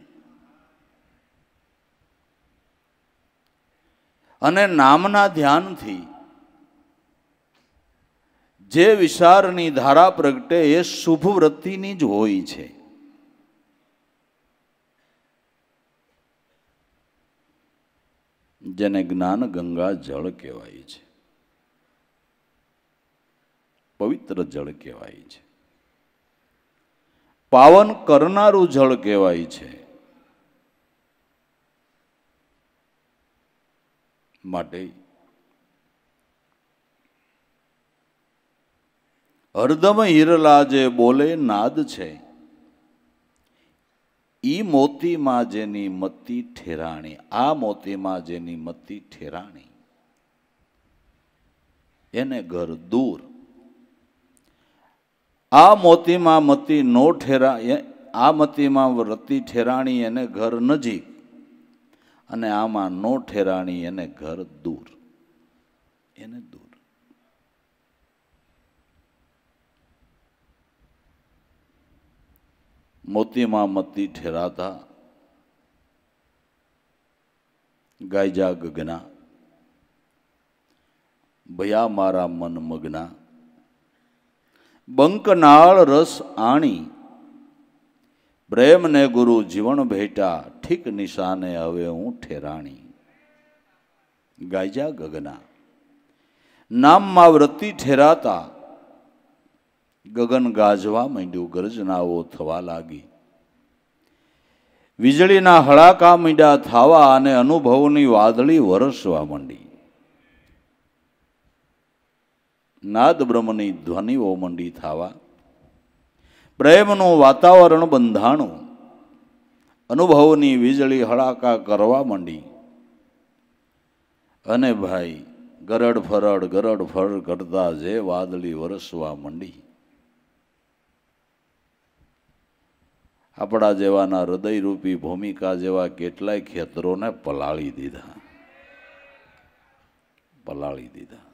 અને નામના ધ્યાનથી જે વિચારની ધારા પ્રગટે એ શુભ વૃત્તિની જ હોય છે જેને જ્ઞાન ગંગા જળ કહેવાય છે પવિત્ર જળ કહેવાય છે પાવન કરનારું જળ કહેવાય છે માટે હરદમ હિરલા જે બોલે નાદ છે એ મોતીમાં જેની મતી ઠેરાણી આ મોતીમાં જેની મતી ઠેરાણી એને ઘર દૂર આ મોતીમાં મતી નો ઠેરા આ મતીમાં રતી ઠેરાણી એને ઘર નજીક અને આમાં નો ઠેરાણી એને ઘર દૂર એને દૂર મોતીમાં મતી ઠેરાતા ગાયજા ગગના ભયા મારા મન મગના બંકનાળ રસ આણી પ્રેમને ગુરુ જીવન ભેટા ઠીક નિશાને હવે હું ઠેરાણી ગાયજા ગગના નામમાં વૃત્તિ ઠેરાતા ગગન ગાજવા માંડ્યું ગર્જનાઓ થવા લાગી વીજળીના હળાકા મીડા થાવા અને અનુભવની વાદળી વરસવા માંડી નાદ બ્રહ્મની ધ્વનિઓ મંડી થાવા પ્રેમનું વાતાવરણ બંધાણું અનુભવની વીજળી હળાકા કરવા માંડી અને ભાઈ ગરડ ફરડ ગરડ ફરડ કરતા જે વાદળી વરસવા માંડી આપણા જેવાના હૃદયરૂપી ભૂમિકા જેવા કેટલાય ખેતરોને પલાળી દીધા પલાળી દીધા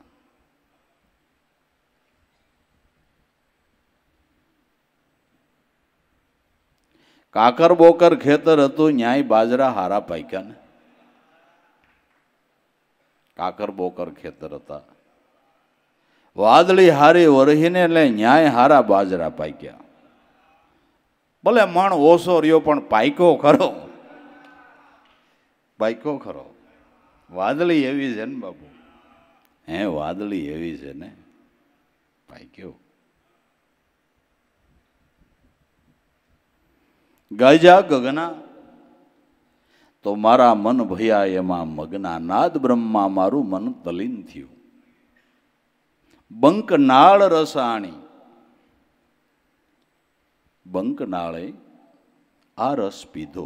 કાકર બોકર ખેતર હતું ન્યાય બાજરા હારા પાક્યા ને કાકર બોકર ખેતર હતા વાદળી હારી વરહીને એટલે ન્યાય હારા બાજરા પાક્યા ભલે મણ ઓછો રહ્યો પણ પાયકો ખરો પાયકો ખરો વાદળી એવી છે ને બાપુ હે વાદળી એવી છે ને પાક્યો ગજા ગગના તો મારા મન ભયા એમાં મગના નાદ બ્રહ્મા મારું મન તલીન થયું બંકનાળ રસાણી બંકનાળે આ રસ પીધો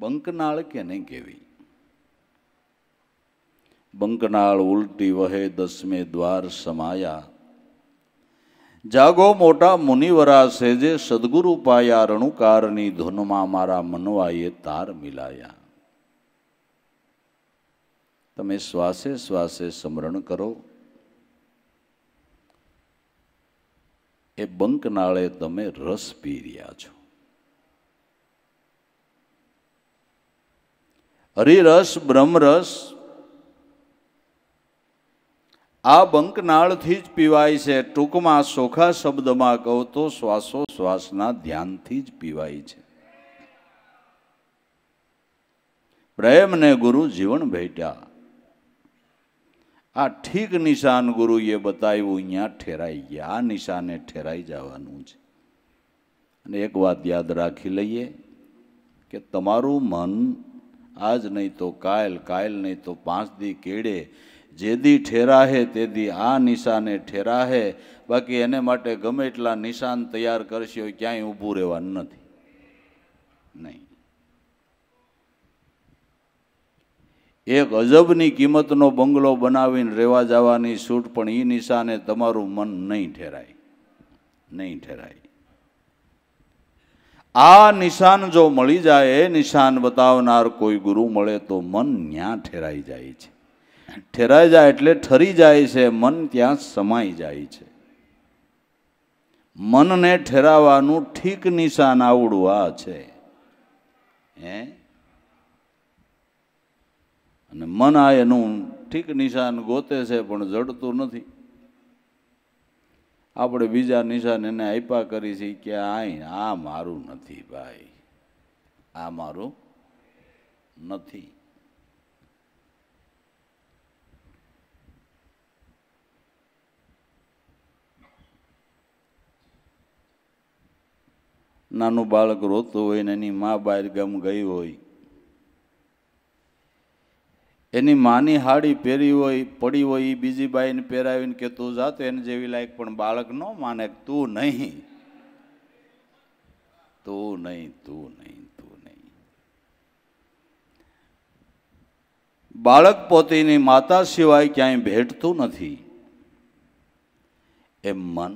બંકનાળ કેને કેવી બંકનાળ ઉલટી વહે દસમે દ્વાર સમાયા જાગો મોટા મુનિવરા છે જે સદગુરુ પાયા રણુકારની ધૂનમાં મારા મનવાએ તાર મિલાયા તમે શ્વાસે શ્વાસે સ્મરણ કરો એ બંકનાળે તમે રસ પી રહ્યા છો હરિરસ બ્રહ્મરસ આ બંકનાળથી જ પીવાય છે ટૂંકમાં સોખા શબ્દમાં કહું તો શ્વાસોશ્વાસના ધ્યાનથી જ પીવાય છે પ્રેમને ગુરુ જીવન ભેટ્યા આ ઠીક નિશાન ગુરુએ બતાવ્યું અહીંયા ઠેરાઈ ગયા આ નિશાને ઠેરાઈ જવાનું છે અને એક વાત યાદ રાખી લઈએ કે તમારું મન આજ નહીં તો કાયલ કાયલ નહીં તો પાંચ દી કેડે જેદી ઠેરાહે તેદી આ નિશાને ઠેરાહે બાકી એને માટે ગમે એટલા નિશાન તૈયાર કરશે હોય ક્યાંય ઊભું રહેવાનું નથી નહીં એક અજબની કિંમતનો બંગલો બનાવીને રહેવા જવાની છૂટ પણ એ નિશાને તમારું મન નહીં ઠેરાય નહીં ઠેરાય આ નિશાન જો મળી જાય એ નિશાન બતાવનાર કોઈ ગુરુ મળે તો મન ન્યા ઠેરાઈ જાય છે ઠેરાઈ જાય એટલે ઠરી જાય છે મન ત્યાં સમાઈ જાય છે મનને ઠેરાવાનું ઠીક નિશાન આવડવા છે હે અને મન આ એનું ઠીક નિશાન ગોતે છે પણ જડતું નથી આપણે બીજા નિશાન એને આપ્યા કરી છે કે આ મારું નથી ભાઈ આ મારું નથી નાનું બાળક રોતું હોય ને એની મા ગમ ગઈ હોય એની માની હાડી પહેરી હોય પડી હોય એ બીજી બાઈને પહેરાવીને કે તું જા તો એને જેવી લાયક પણ બાળક ન માને તું નહીં તું નહીં તું નહીં તું નહીં બાળક પોતેની માતા સિવાય ક્યાંય ભેટતું નથી એમ મન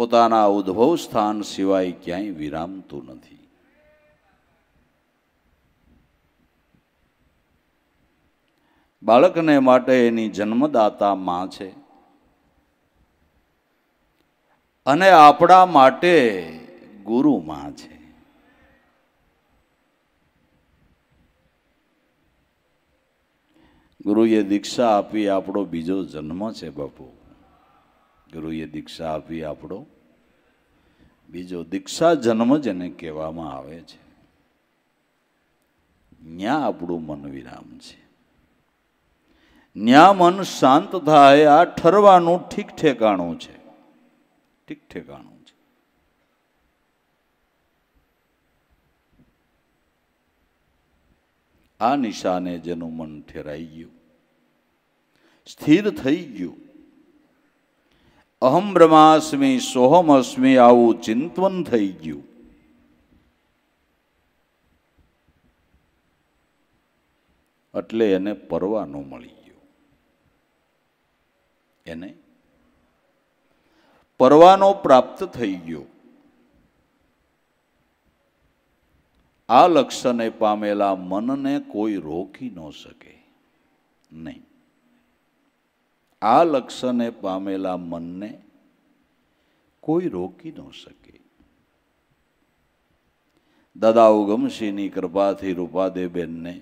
પોતાના ઉદ્ભવ સ્થાન સિવાય ક્યાંય વિરામતું નથી બાળકને માટે એની જન્મદાતા માં છે અને આપણા માટે ગુરુ માં છે ગુરુએ દીક્ષા આપી આપણો બીજો જન્મ છે બાપુ ગુરુએ દીક્ષા આપી આપણો બીજો દીક્ષા જન્મ જેને કહેવામાં આવે છે ન્યા આપણું મન વિરામ છે ન્યા મન શાંત થાય આ ઠરવાનું ઠીક ઠેકાણું છે ઠીક ઠેકાણું છે આ નિશાને જેનું મન ઠેરાઈ ગયું સ્થિર થઈ ગયું અહમ બ્રહ્માસ્મિ સોહમ અસ્મિ આવું ચિંતવન થઈ ગયું એટલે એને પરવાનો મળી ગયો એને પરવાનો પ્રાપ્ત થઈ ગયો આ લક્ષણે પામેલા મનને કોઈ રોકી ન શકે નહીં આ લક્ષણે પામેલા મનને કોઈ રોકી ન શકે દાદા ઉગમસિંહની કૃપાથી રૂપાદેબેનને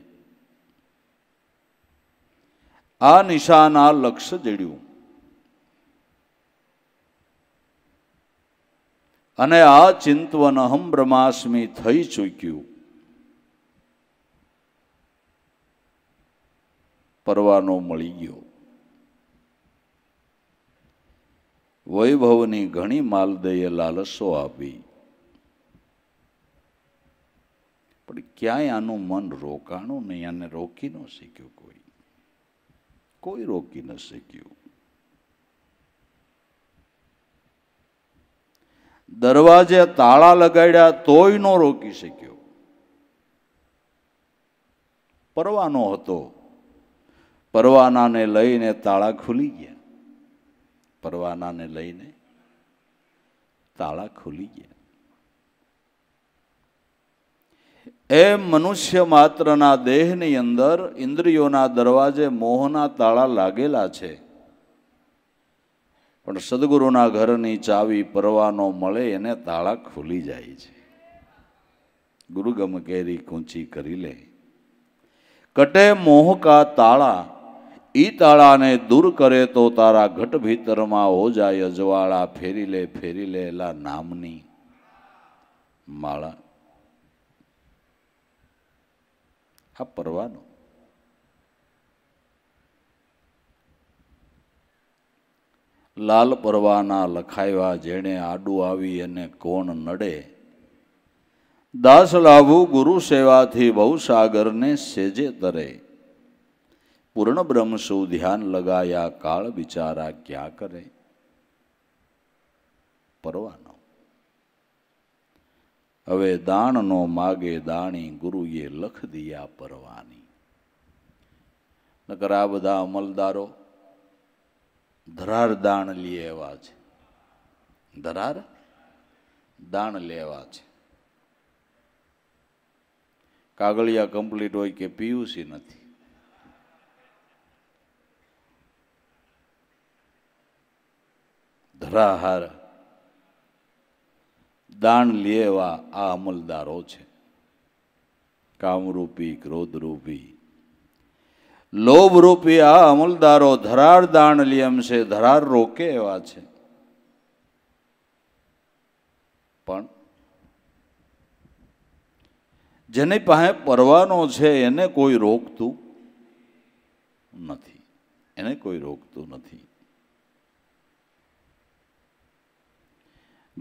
આ નિશાન આ લક્ષ્ય જડ્યું અને આ ચિંતવન અહમ બ્રહ્માસ્મી થઈ ચૂક્યું પરવાનો મળી ગયો વૈભવની ઘણી માલદયે લાલસો આપી પણ ક્યાંય આનું મન રોકાણું નહીં આને રોકી ન શીખ્યું કોઈ કોઈ રોકી ન શીખ્યું દરવાજે તાળા લગાડ્યા તોય ન રોકી શક્યો પરવાનો હતો પરવાનાને લઈને તાળા ખુલી ગયા પરવાનાને લઈને તાળા ખુલી ગયા એ મનુષ્ય માત્રના દેહની અંદર ઇન્દ્રિયોના દરવાજે મોહના તાળા લાગેલા છે પણ સદગુરુના ઘરની ચાવી પરવાનો મળે એને તાળા ખુલી જાય છે ગુરુગમ કેરી કૂંચી કરી લે કટે મોહકા તાળા ઈ તાળાને દૂર કરે તો તારા ઘટ ભીતરમાં હો જાય અજવાળા ફેરી લે ફેરી લે એલા નામની માળા હા પરવાનું લાલ પરવાના લખાવ્યા જેણે આડું આવી અને કોણ નડે દાસ લાભુ ગુરુ સેવાથી બહુ સાગરને સેજે તરે પૂર્ણ બ્રહ્મ સૌ ધ્યાન લગાયા કાળ વિચારા ક્યાં કરે પરવાનો હવે દાણનો માગે દાણી ગુરુએ લખ દિયા પરવાની નકર આ બધા અમલદારો ધરાર દાણ લેવા છે ધરાર દાણ લેવા છે કાગળિયા કમ્પ્લીટ હોય કે પીયુસી નથી ધરાહાર દાન લેવા આ અમલદારો છે કામરૂપી ક્રોધરૂપી લોભરૂપી આ અમલદારો ધરાર દાણ લિયમ છે ધરાર રોકે એવા છે પણ જેની પાસે પરવાનો છે એને કોઈ રોકતું નથી એને કોઈ રોકતું નથી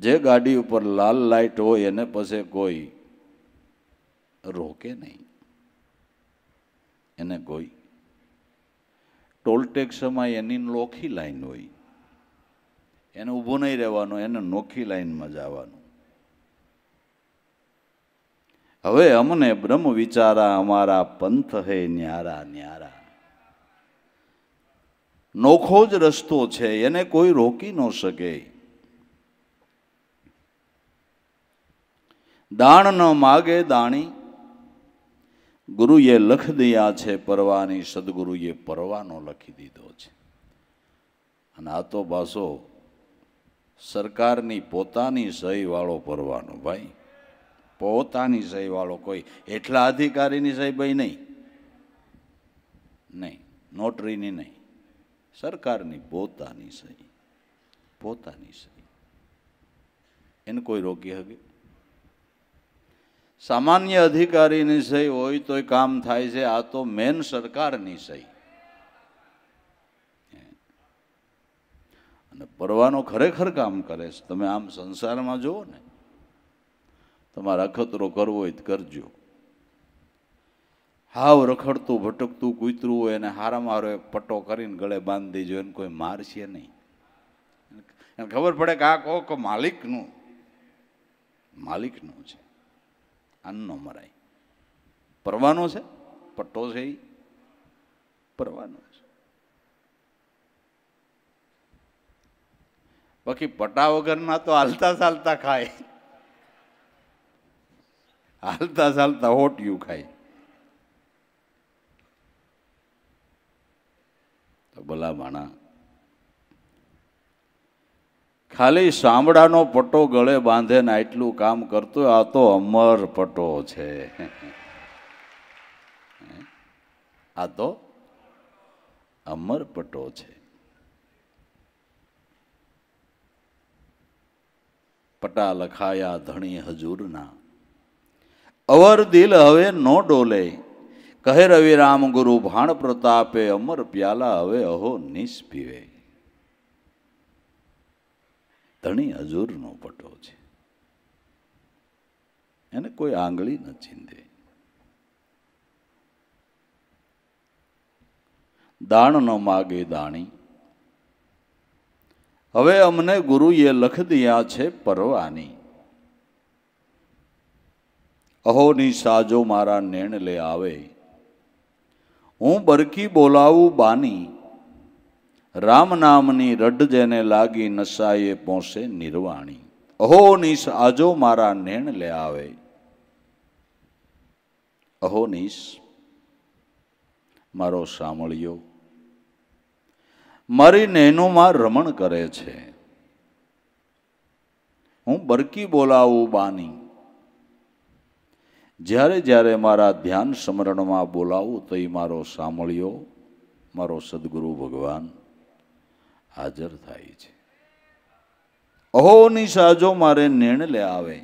જે ગાડી ઉપર લાલ લાઇટ હોય એને પછી કોઈ રોકે નહીં એને કોઈ ટોલ ટેક્સમાં એની નોખી લાઈન હોય એને ઊભો નહીં રહેવાનું એને નોખી લાઈનમાં જવાનું હવે અમને બ્રહ્મ વિચારા અમારા પંથ હે ન્યારા ન્યારા નોખો જ રસ્તો છે એને કોઈ રોકી ન શકે દાણ ન માગે દાણી ગુરુએ લખ દયા છે પરવાની સદગુરુએ પરવાનો લખી દીધો છે અને આ તો પાછો સરકારની પોતાની સહીવાળો પરવાનો ભાઈ પોતાની સહીવાળો કોઈ એટલા અધિકારીની સહી ભાઈ નહીં નહીં નોટરીની નહીં સરકારની પોતાની સહી પોતાની સહી એને કોઈ રોકી શકે સામાન્ય અધિકારીની સહી હોય તો એ કામ થાય છે આ તો મેન સરકારની સહી અને પરવાનો ખરેખર કામ કરે છે તમે આમ સંસારમાં જુઓ ને તમારે અખતરો કરવો હોય કરજો હાવ રખડતું ભટકતું કૂતરું હોય એને હારામાં હારો પટ્ટો કરીને ગળે બાંધી દેજો એને કોઈ મારશે નહીં એને ખબર પડે કે આ કોક માલિકનું માલિકનું છે આનનો મરાય પરવાનો છે પટ્ટો છે એ પરવાનો છે બાકી પટા વગરના તો હાલતા ચાલતા ખાય હાલતા ચાલતા હોટિયું ખાય તો ભલા માણા ખાલી સાંભળાનો પટ્ટો ગળે બાંધે ને આટલું કામ કરતો આ તો અમર પટ્ટો છે આ તો અમર પટ્ટો છે પટા લખાયા ધણી હજુરના અવર દિલ હવે નો ડોલે કહે રવિરામ ગુરુ ભાણ પ્રતાપે અમર પ્યાલા હવે અહો નિસ પીવે ધણી હજૂરનો પટો છે એને કોઈ આંગળી ન ચીંધે દાણ ન માગે દાણી હવે અમને ગુરુએ લખ દિયા છે પરવાની અહોની સાજો મારા નેણ લે આવે હું બરકી બોલાવું બાની રામ નામની રડ જેને લાગી નશાએ પહોંચે નિર્વાણી અહો નિશ આજો મારા નેણ લે આવે અહો નિશ મારો સાંભળ્યો મારી નૈનોમાં રમણ કરે છે હું બરકી બોલાવું બાની જ્યારે જ્યારે મારા ધ્યાન સ્મરણમાં બોલાવું તો મારો સાંભળ્યો મારો સદગુરુ ભગવાન હાજર થાય છે અહોની સાજો મારે નેણ લે આવે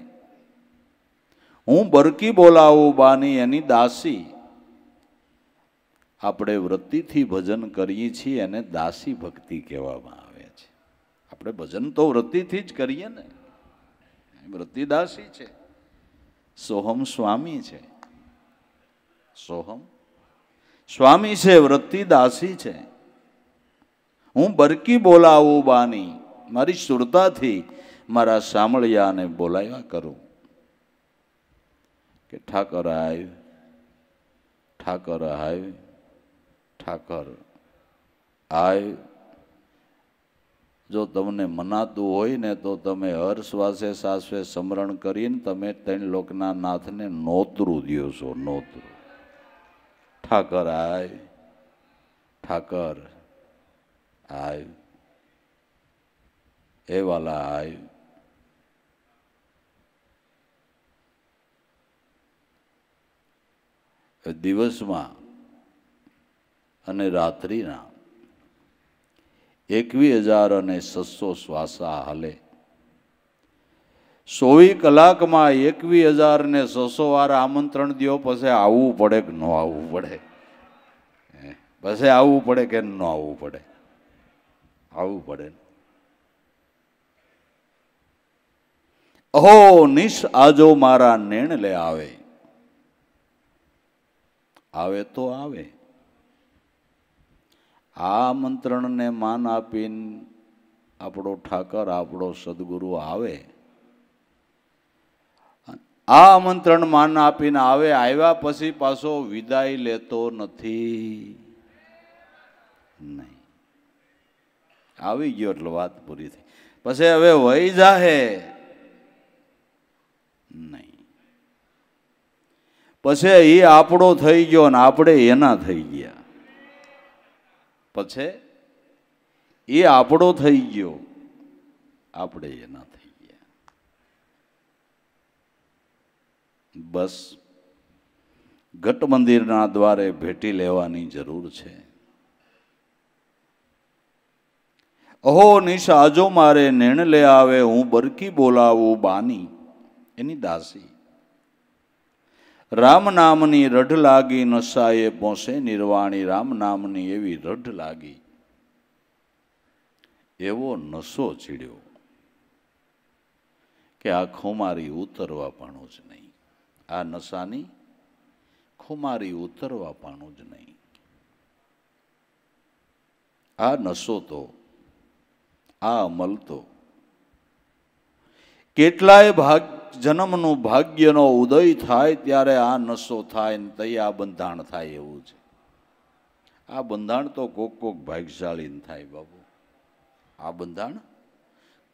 હું બરકી બોલાવું બાની એની દાસી આપણે વૃત્તિથી ભજન કરીએ છીએ એને દાસી ભક્તિ કહેવામાં આવે છે આપણે ભજન તો વૃત્તિથી જ કરીએ ને વૃત્તિ દાસી છે સોહમ સ્વામી છે સોહમ સ્વામી છે વૃત્તિ દાસી છે હું બરકી બોલાવું બાની મારી સુરતાથી મારા સાંભળિયાને બોલાવ્યા કરું કે ઠાકર આવ ઠાકર આવ ઠાકર આવ જો તમને મનાતું હોય ને તો તમે હર શ્વાસે શ્વાસે સમરણ કરીને તમે ત્રણ લોકના નાથને નોતરું દો છો નોતરું ઠાકર આય ઠાકર હાય એ વાલા હાય દિવસમાં અને રાત્રિના એકવી હજાર અને છસો શ્વાસા હાલે સોવી કલાકમાં એકવી હજાર ને છસો વાર આમંત્રણ દો પછી આવવું પડે કે ન આવવું પડે પછી આવવું પડે કે ન આવવું પડે આવવું પડે અહો નિશ આજો મારા નેણ લે આવે આવે તો આવે આ મંત્રણને માન આપીને આપણો ઠાકર આપણો સદગુરુ આવે આ આમંત્રણ માન આપીને આવે આવ્યા પછી પાછો વિદાય લેતો નથી નહીં આવી ગયો એટલે વાત પૂરી થઈ પછી હવે વહી જાહે નહીં પછી એ આપણો થઈ ગયો અને આપણે એના થઈ ગયા પછી એ આપણો થઈ ગયો આપણે એના થઈ ગયા બસ ઘટ મંદિરના દ્વારે ભેટી લેવાની જરૂર છે અહો નિશાજો મારે નેણ લે આવે હું બરકી બોલાવું બાની એની દાસી રામ નામની રઢ લાગી નશાએ પોસે નિર્વાણી રામ નામની એવી રઢ લાગી એવો નશો ચીડ્યો કે આ ખુમારી ઉતરવા પાણું જ નહીં આ નશાની ખુમારી ઉતરવા પાણું જ નહીં આ નશો તો આ અમલ તો કેટલાય ભાગ જન્મનું ભાગ્યનો ઉદય થાય ત્યારે આ નશો થાય ને તઈ આ બંધાણ થાય એવું છે આ બંધાણ તો કોક કોક ભાગશાળીને થાય બાબુ આ બંધાણ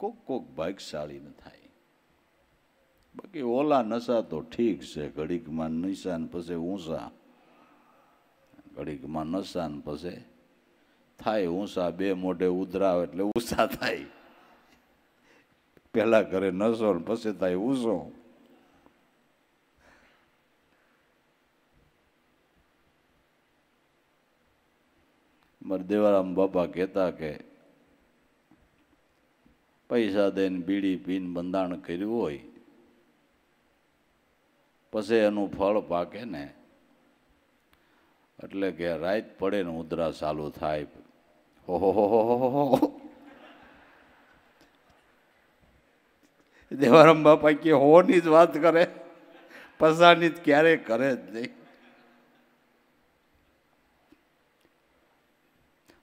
કોક કોક ભાગશાળીને થાય બાકી ઓલા નશા તો ઠીક છે ઘડીકમાં નિશાન પછી ઊંસા ઘડીકમાં નશાન પછી થાય ઊંસા બે મોઢે ઉધરાવ એટલે ઊંસા થાય પહેલા ઘરે નસો ને પછી થાય ઊંસો મારા દેવારામ બાપા કહેતા કે પૈસા દઈને બીડી પીને બંધાણ કર્યું હોય પછી એનું ફળ પાકે ને એટલે કે રાત પડે ને ઉધરા ચાલુ થાય ઓહો દેવારામ બાપા કે હોની જ વાત કરે પસાની જ ક્યારેય કરે જ નહીં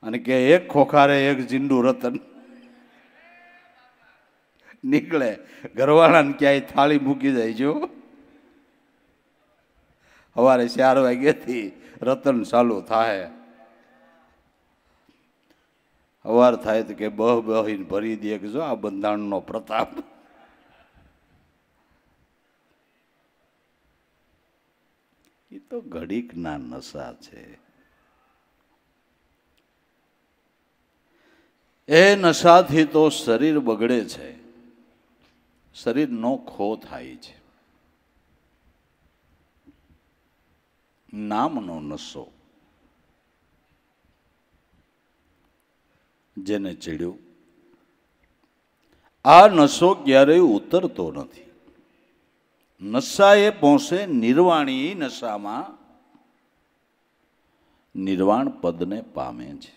અને કે એક ખોખારે એક જીંડુ રતન નીકળે ઘરવાળાને ક્યાંય થાળી મૂકી જાય જો સવારે ચાર વાગ્યાથી રતન ચાલુ થાય અવાર થાય તો કે બહ બહીને ભરી દે કે જો આ બંધારણનો પ્રતાપ એ તો ઘડીકના નશા છે એ નશાથી તો શરીર બગડે છે શરીરનો ખો થાય છે નામનો નશો જેને ચડ્યો આ નશો ક્યારેય ઉતરતો નથી નશાએ પહોંચે નિર્વાણી નશામાં નિર્વાણ પદને પામે છે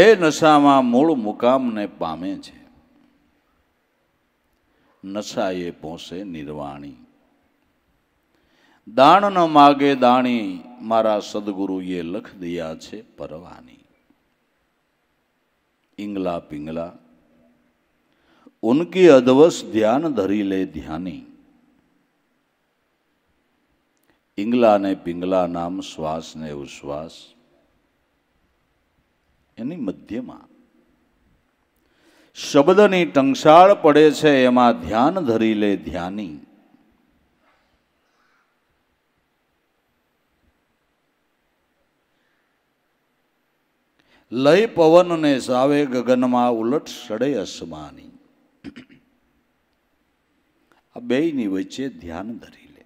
એ નશામાં મૂળ મુકામને પામે છે નશાએ પહોંચે નિર્વાણી દાણ ન માગે દાણી મારા સદગુરુએ લખ દયા છે પરવાની ઇંગલા પિંગલા ઉનકી અધવસ ધ્યાન ધરી લે ધ્યાની ઇંગલા ને પિંગલા નામ શ્વાસ ને ઉશ્વાસ એની મધ્યમાં શબ્દની ટંગશાળ પડે છે એમાં ધ્યાન ધરી લે ધ્યાની લય પવનને સાવે ગગનમાં ઉલટ સડે અસમાની આ બેની વચ્ચે ધ્યાન ધરી લે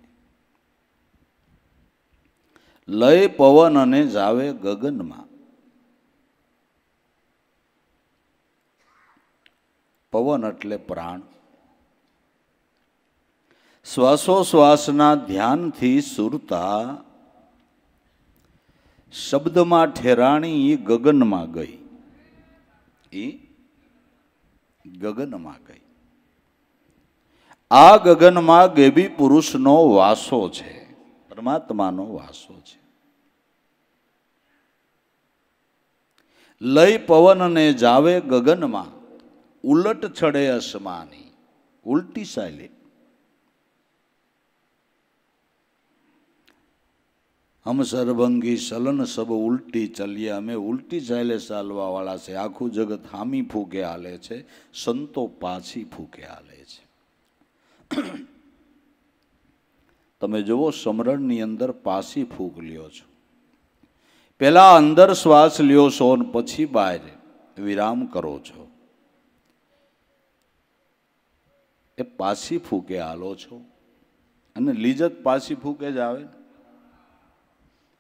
લય પવન અને જાવે ગગનમાં પવન એટલે પ્રાણ શ્વાસોશ્વાસના ધ્યાનથી સુરતા શબ્દમાં ઠેરાણી એ ગગનમાં ગઈ એ ગગનમાં ગઈ આ ગગનમાં ગેબી પુરુષનો વાસો છે પરમાત્માનો વાસો છે લઈ પવનને જાવે ગગનમાં ઉલટ છડે અસમાની ઉલટી સાયલેટ હમ સરભંગી સલન સબ ઉલટી ચલીએ અમે ઉલટી ચાલે ચાલવાવાળા છે આખું જગત હામી ફૂકે હાલે છે સંતો પાછી ફૂકે હાલે છે તમે જુઓ સમરણની અંદર પાછી ફૂંક લ્યો છો પહેલાં અંદર શ્વાસ લ્યો છો ને પછી બહાર વિરામ કરો છો એ પાછી ફૂકે હાલો છો અને લીજત પાછી ફૂકે જ આવે ને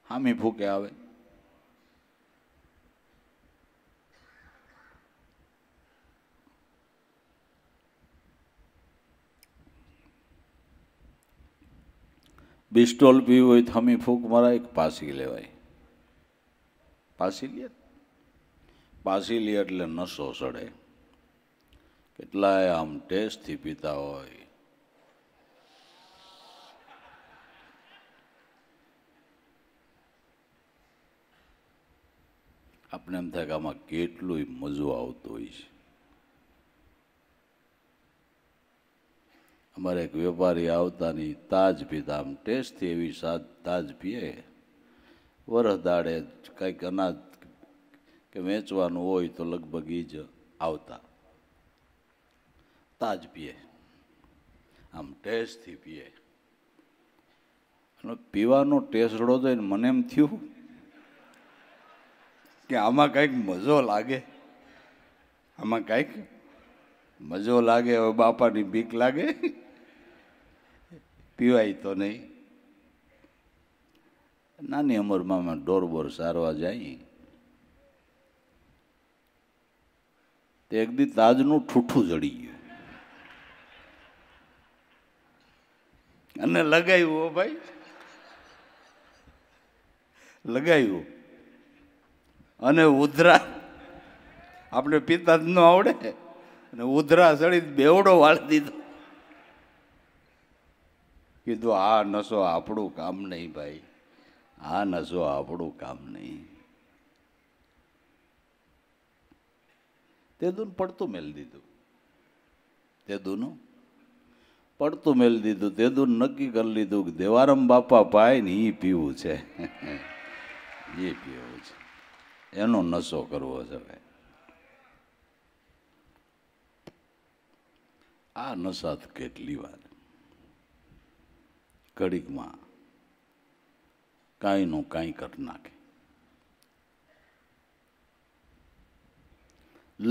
હામી ફૂકે આવે બિસ્ટોલ પીવી હોય થમી ફૂંક મરાય પાસી લેવાય પાસી લે પાસી લે એટલે નસો સડે કેટલાય આમ ટેસ્ટથી પીતા હોય આપણે એમ થાય કે આમાં કેટલું મજો આવતો હોય છે અમારે એક વેપારી આવતાની તાજ પીતા આમ ટેસ્ટથી એવી સાદ તાજ પીએ વરસ દાડે કંઈક અનાજ કે વેચવાનું હોય તો લગભગ એ જ આવતા તાજ પીએ આમ ટેસ્ટથી પીએ અને પીવાનો ટેસ્ટ રડો તો મને એમ થયું કે આમાં કંઈક મજો લાગે આમાં કંઈક મજો લાગે હવે બાપાની બીક લાગે પીવાય તો નહીં નાની ઉંમરમાં ડોરબોર સારવા જાય તે એક એકદી તાજનું ઠૂઠું જડી ગયું અને લગાવ્યું ભાઈ લગાવ્યું અને ઉધરા આપણે પિતા જ ન આવડે અને ઉધરા ચડી બેવડો વાળી દીધો કીધું આ નશો આપણું કામ નહીં ભાઈ આ નશો આપણું કામ નહીં તે દૂન પડતું મેલ દીધું તે દૂનું પડતું મેલ દીધું તે દૂન નક્કી કરી લીધું કે દેવારમ બાપા પાય ને એ પીવું છે એ <laughs> પીવું છે એનો નશો કરવો છે હવે આ નશાત કેટલી વાર કડીકમાં કાંઈનું કાંઈ કરી નાખે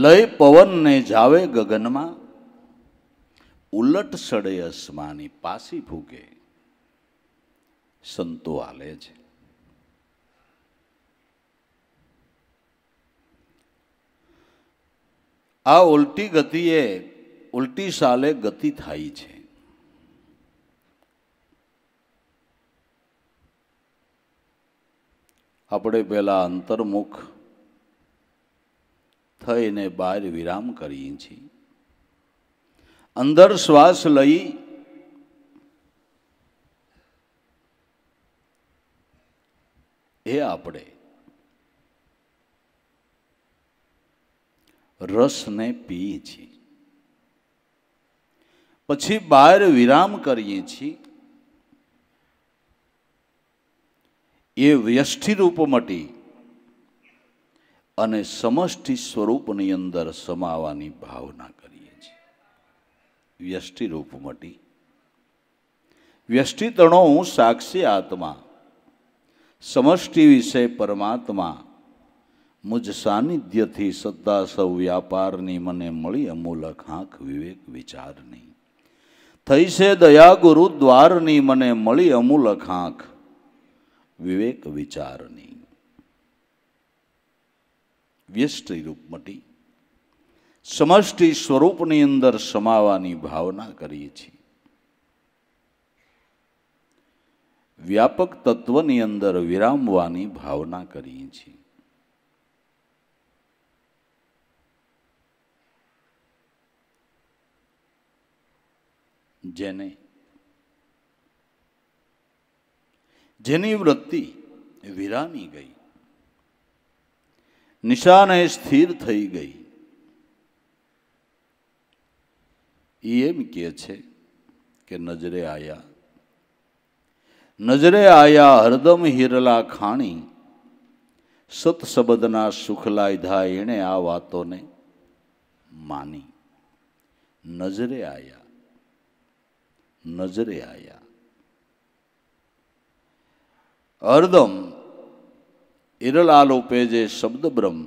લય પવનને જાવે ગગનમાં ઉલટ સડે અસમાની પાસી ફૂકે સંતો આલે છે આ ઉલટી ગતિએ ઉલટી સાલે ગતિ થાય છે આપણે પહેલાં અંતર્મુખ થઈને બહાર વિરામ કરીએ છીએ અંદર શ્વાસ લઈ એ આપણે રસને પીએ છીએ પછી બહાર વિરામ કરીએ છીએ એ વ્યષ્ટિ રૂપ મટી અને સમષ્ટિ સ્વરૂપની અંદર સમાવાની ભાવના કરીએ છીએ વ્યષ્ટિ રૂપ મટી વ્યષ્ટિ તણો હું સાક્ષી આત્મા સમષ્ટિ વિષય પરમાત્મા મુજ સાનિધ્યથી સત્તા સૌ વ્યાપારની મને મળી અમૂલક આંખ વિવેક વિચારની થઈ છે દયા ગુરુ દ્વારની મને મળી અમૂલક આંખ વિવેક વિચારની વ્યષ્ટિ રૂપ મટી સમષ્ટિ સ્વરૂપની અંદર સમાવાની ભાવના કરીએ છીએ વ્યાપક તત્વની અંદર વિરામવાની ભાવના કરીએ છીએ જેને જેની વૃત્તિ વિરામી ગઈ નિશાને સ્થિર થઈ ગઈ એ એમ કહે છે કે નજરે આયા નજરે આયા હરદમ હિરલા ખાણી સતશબદના સુખ લાયધા એણે આ વાતોને માની નજરે આયા નજરે આવ્યા અર્ધમ ઇરલાલોપે જે શબ્દ શબ્દબ્રહ્મ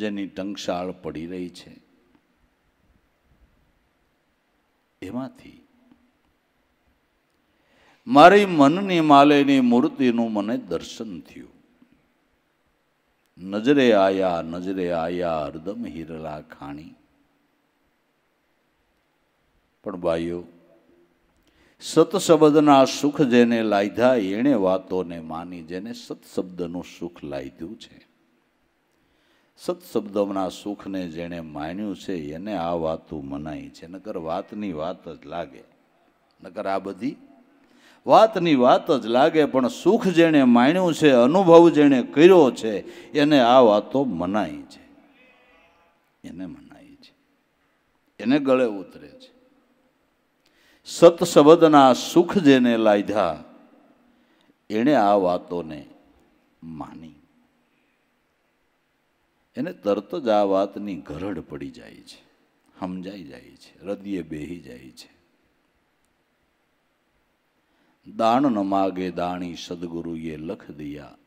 જેની ટંકશાળ પડી રહી છે એમાંથી મારી મનની માલેની મૂર્તિનું મને દર્શન થયું નજરે આયા નજરે આયા અર્ધમ હિરલા ખાણી પણ ભાઈઓ સતશબ્દના સુખ જેને લાયધા એણે વાતોને માની જેને સત્શબ્દનું સુખ લાયધું છે સત્શબ્દના સુખને જેણે માન્યું છે એને આ વાતો મનાય છે નકર વાતની વાત જ લાગે નકર આ બધી વાતની વાત જ લાગે પણ સુખ જેણે માણ્યું છે અનુભવ જેણે કર્યો છે એને આ વાતો મનાય છે એને મનાય છે એને ગળે ઉતરે છે સતશબદના સુખ જેને લાધ્યા એણે આ વાતોને માની એને તરત જ આ વાતની ઘરડ પડી જાય છે સમજાઈ જાય છે હૃદય બેહી જાય છે દાણ ન માગે દાણી સદગુરુએ લખ દિયા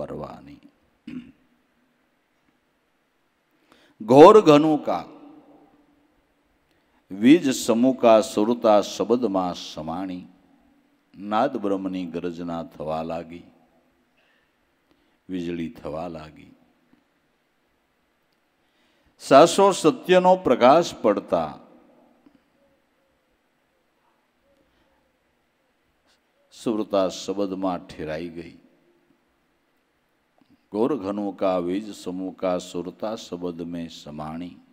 પરવાની ઘોર ઘનું કામ વીજ સમુકા સુરતા શબ્દમાં સમાણી નાદ બ્રહ્મની ગરજના થવા લાગી વીજળી થવા લાગી સાસો સત્યનો પ્રકાશ પડતા સુરતા શબ્દમાં ઠેરાઈ ગઈ ગોરઘનુકા વીજ સમૂહ સુરતા શબ્દ મેં સમાણી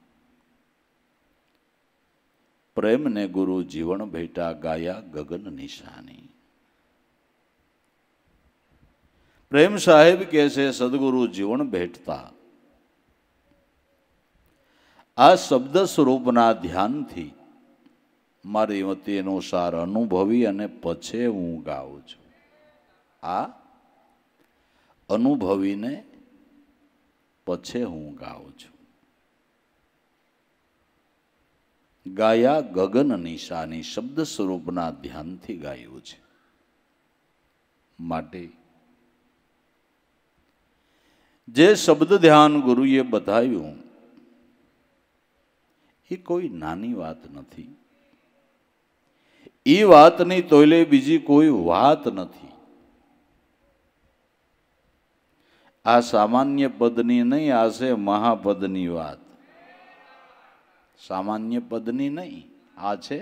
પ્રેમ ને ગુરુ જીવન ભેટા ગાયા ગગન નિશાની પ્રેમ સાહેબ કહે છે સદગુરુ જીવન ભેટતા આ શબ્દ સ્વરૂપના ધ્યાનથી મારી મતે અનુસાર અનુભવી અને પછે હું ગાઉં છું આ અનુભવીને પછી હું ગાઉં છું ગાયા ગગન નિશાની શબ્દ સ્વરૂપના ધ્યાનથી ગાયું છે માટે જે શબ્દ ધ્યાન ગુરુએ બતાવ્યું એ કોઈ નાની વાત નથી એ વાતની તોયલે બીજી કોઈ વાત નથી આ સામાન્ય પદની નહીં આશે મહાપદની વાત સામાન્ય પદની નહીં આ છે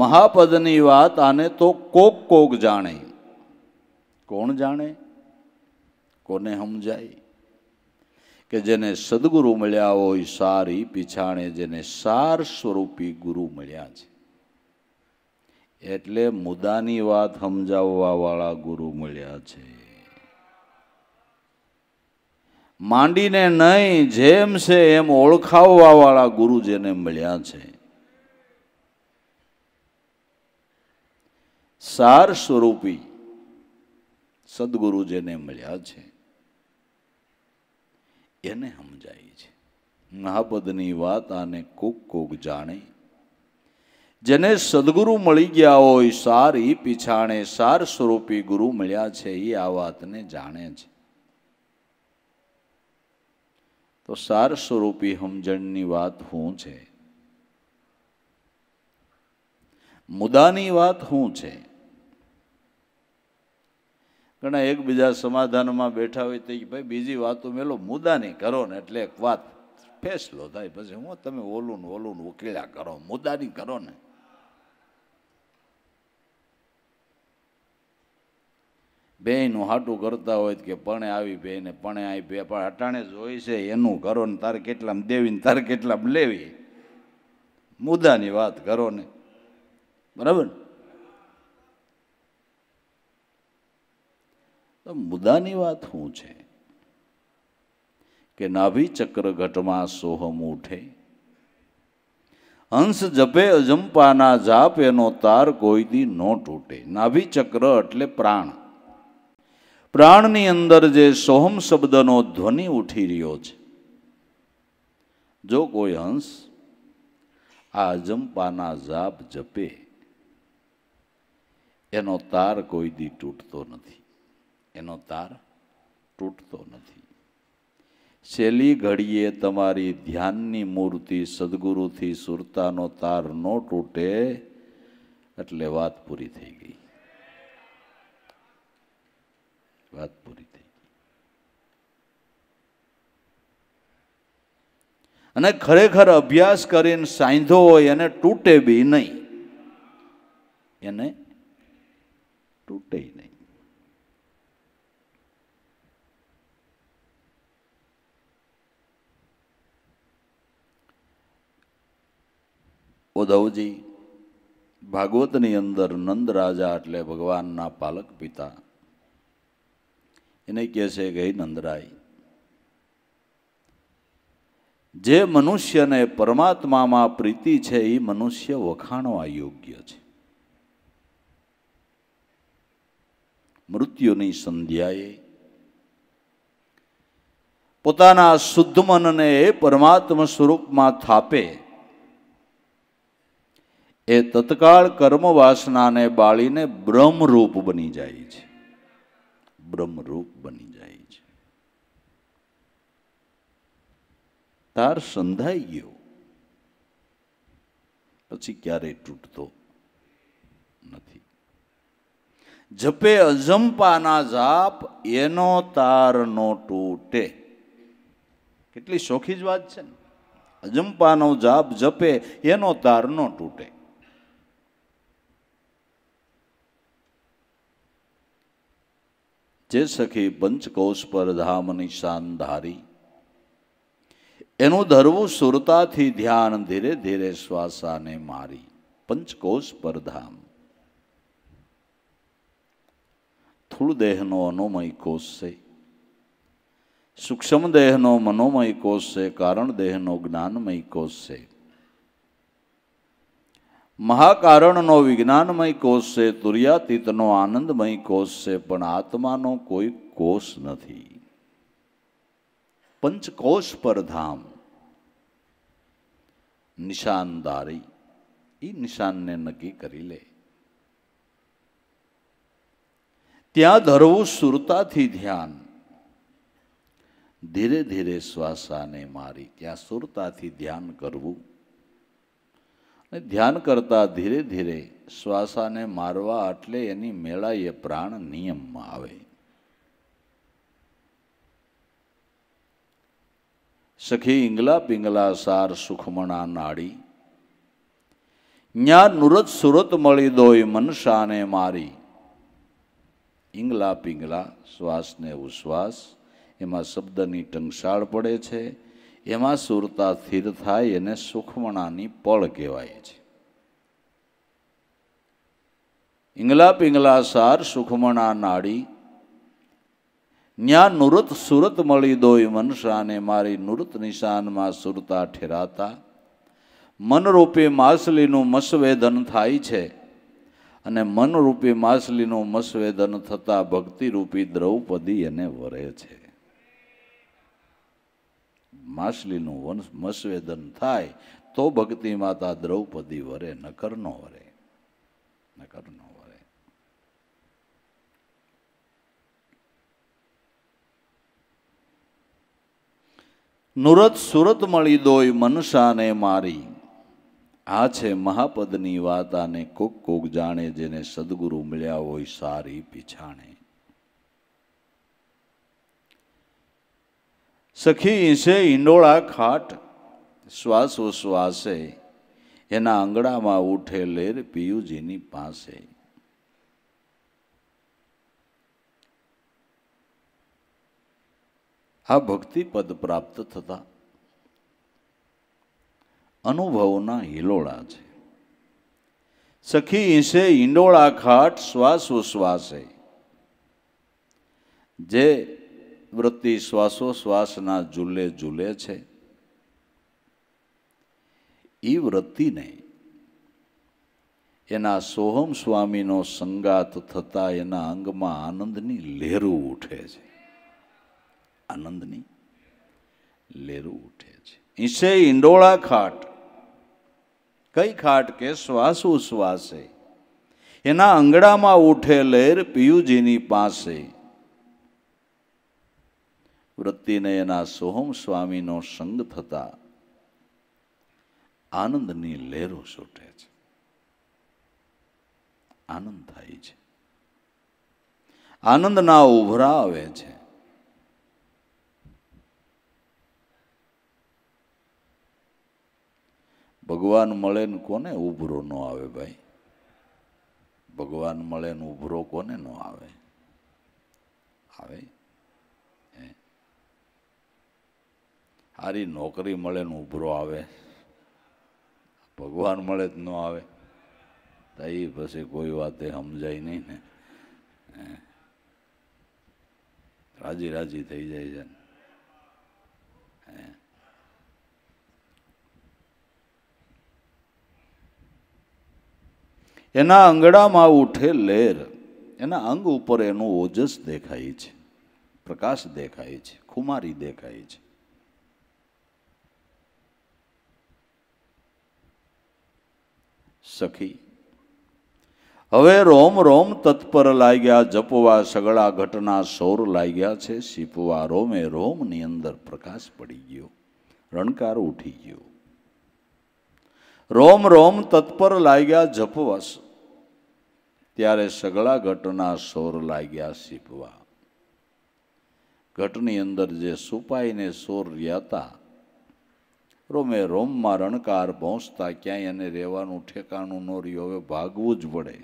મહાપદની વાત આને તો કોક કોક જાણે કોણ જાણે કોને સમજાય કે જેને સદગુરુ મળ્યા હોય સારી પીછાણે જેને સાર સ્વરૂપી ગુરુ મળ્યા છે એટલે મુદાની વાત સમજાવવાવાળા ગુરુ મળ્યા છે માંડીને નહીં જેમ છે એમ ઓળખાવવાવાળા ગુરુ જેને મળ્યા છે સાર સ્વરૂપી સદગુરુ જેને મળ્યા છે એને સમજાય છે મહાપદની વાત આને કોક કોક જાણે જેને સદગુરુ મળી ગયા હોય સાર એ પીછાણે સાર સ્વરૂપી ગુરુ મળ્યા છે એ આ વાતને જાણે છે તો સાર સ્વરૂપી હમજણની વાત શું છે મુદાની વાત શું છે ઘણા એકબીજા સમાધાનમાં બેઠા હોય તો ભાઈ બીજી વાતો મેલો મુદાની કરો ને એટલે એક વાત ફેસલો થાય પછી હું તમે ઓલું ઓલું ઉકેલ્યા કરો મુદાની કરો ને બેનું હાટું કરતા હોય કે પણે આવી બે ને પણે આવી બે પણ અટાણે જોઈ છે એનું કરો ને તારે કેટલામ દેવી ને તારે કેટલામ લેવી મુદ્દાની વાત કરો ને બરાબર તો મુદ્દાની વાત શું છે કે નાભી ચક્ર ઘટમાં સોહમ ઉઠે હંસ જપે અજંપાના જાપ એનો તાર કોઈ દી ન તૂટે નાભી ચક્ર એટલે પ્રાણ પ્રાણની અંદર જે સોહમ શબ્દનો ધ્વનિ ઉઠી રહ્યો છે જો કોઈ હંસ આ અજંપાના જાપ જપે એનો તાર કોઈ દી તૂટતો નથી એનો તાર તૂટતો નથી છેલ્લી ઘડીએ તમારી ધ્યાનની મૂર્તિ સદગુરુથી સુરતાનો તાર ન તૂટે એટલે વાત પૂરી થઈ ગઈ વાત પૂરી થઈ અને ખરેખર અભ્યાસ કરીને સાંધો હોય એને તૂટે બી નહીં એને તૂટે નહીં ઉદ્ધવજી ભાગવતની અંદર નંદ રાજા એટલે ભગવાનના પાલક પિતા એને કહે છે ગઈ નંદરાય જે મનુષ્યને પરમાત્મામાં પ્રીતિ છે એ મનુષ્ય વખાણવા યોગ્ય છે મૃત્યુની સંધ્યાએ પોતાના શુદ્ધ મનને એ પરમાત્મ સ્વરૂપમાં થાપે એ તત્કાળ કર્મ વાસનાને બાળીને બ્રહ્મરૂપ બની જાય છે બ્રહ્મરૂપ બની જાય છે તાર સંધાઈ ગયો પછી ક્યારેય તૂટતો નથી જપે અજંપાના જાપ એનો તાર નો તૂટે કેટલી શોખી જ વાત છે ને અજંપાનો જાપ જપે એનો તાર નો તૂટે જે સખી પંચકોશ પર ધામની શાન ધારી એનું ધરવું સુરતાથી ધ્યાન ધીરે ધીરે શ્વાસાને મારી પંચકોશ પર ધામ દેહનો અનોમય કોષ છે સૂક્ષ્મ દેહનો મનોમય કોષ છે કારણ દેહનો જ્ઞાનમય કોષ છે મહાકારણનો વિજ્ઞાનમય કોષ છે તુર્યાતીતનો આનંદમય કોષ છે પણ આત્માનો કોઈ કોષ નથી પંચકોષ પર ધામ નિશાનદારી એ નિશાનને નક્કી કરી લે ત્યાં ધરવું સુરતાથી ધ્યાન ધીરે ધીરે શ્વાસાને મારી ત્યાં સુરતાથી ધ્યાન કરવું ધ્યાન કરતાં ધીરે ધીરે શ્વાસાને મારવા એટલે એની મેળાએ પ્રાણ નિયમમાં આવે સખી ઇંગલા પિંગલા સાર સુખમણા નાડી ન્યા નુરત સુરત મળી દોય મનસાને મારી ઇંગલા પિંગલા શ્વાસને ઉશ્વાસ એમાં શબ્દની ટંકશાળ પડે છે એમાં સુરતા સ્થિર થાય એને સુખમણાની પળ કહેવાય છે ઇંગલા પિંગલા સાર સુખમણા નાડી ન્યા નુરત સુરત મળી દોય મનસાને મારી નુરત નિશાનમાં સુરતા ઠેરાતા મનરૂપે માછલીનું મસવેદન થાય છે અને મનરૂપી માછલીનું મસવેદન થતાં ભક્તિરૂપી દ્રૌપદી એને વરે છે માછલીનું વંશ મસ્વેદન થાય તો ભક્તિ માતા દ્રૌપદી વરે નકર વરે નકર વરે નુરત સુરત મળી દોય મનસાને મારી આ છે મહાપદની વાતાને કોક કોક જાણે જેને સદગુરુ મળ્યા હોય સારી પીછાણે સખી છે ઈંડોળા ખાટ શ્વાસોશ્વાસે એના આંગણામાં ઉઠે લેર પિયુજીની પાસે આ ભક્તિ પદ પ્રાપ્ત થતા અનુભવના હિલોળા છે સખી ઈસે ઈંડોળા ખાટ શ્વાસ ઉશ્વાસે જે વૃત્તિ શ્વાસોશ્વાસના ઝૂલે ઝૂલે છે એ વૃત્તિને એના સોહમ સ્વામીનો સંગાત થતાં એના અંગમાં આનંદની લહેરું ઉઠે છે આનંદની લહેરું ઉઠે છે ઈસે ઈંડોળા ખાટ કઈ ખાટ કે શ્વાસ ઉશ્વાસે એના અંગડામાં ઉઠે લહેર પિયુજીની પાસે વૃત્તિને એના સોહમ સ્વામીનો સંગ થતા આનંદની લહેરો છૂટે છે આનંદ થાય છે આનંદ ના ઉભરા આવે છે ભગવાન મળે ને કોને ઉભરો ન આવે ભાઈ ભગવાન મળે ને ઉભરો કોને ન આવે આવે સારી નોકરી મળે ને ઉભરો આવે ભગવાન મળે જ ન આવે તો એ પછી કોઈ વાતે સમજાય નહીં ને રાજી રાજી થઈ જાય છે એના અંગડામાં ઉઠે લેર એના અંગ ઉપર એનું ઓજસ દેખાય છે પ્રકાશ દેખાય છે ખુમારી દેખાય છે સખી હવે રોમ રોમ તત્પર લાગ્યા જપવા સગળા ઘટના સોર લાગ્યા છે સીપવા રોમે રોમની અંદર પ્રકાશ પડી ગયો રણકાર ઉઠી ગયો રોમ રોમ તત્પર લાગ્યા જપવા ત્યારે સગળા ઘટના સોર લાગ્યા સીપવા ઘટની અંદર જે સુપાઈને સોર રહ્યા હતા રોમે રોમમાં રણકાર પહોંચતા ક્યાંય એને રહેવાનું ઠેકાણું ન રહ્યું હવે ભાગવું જ પડે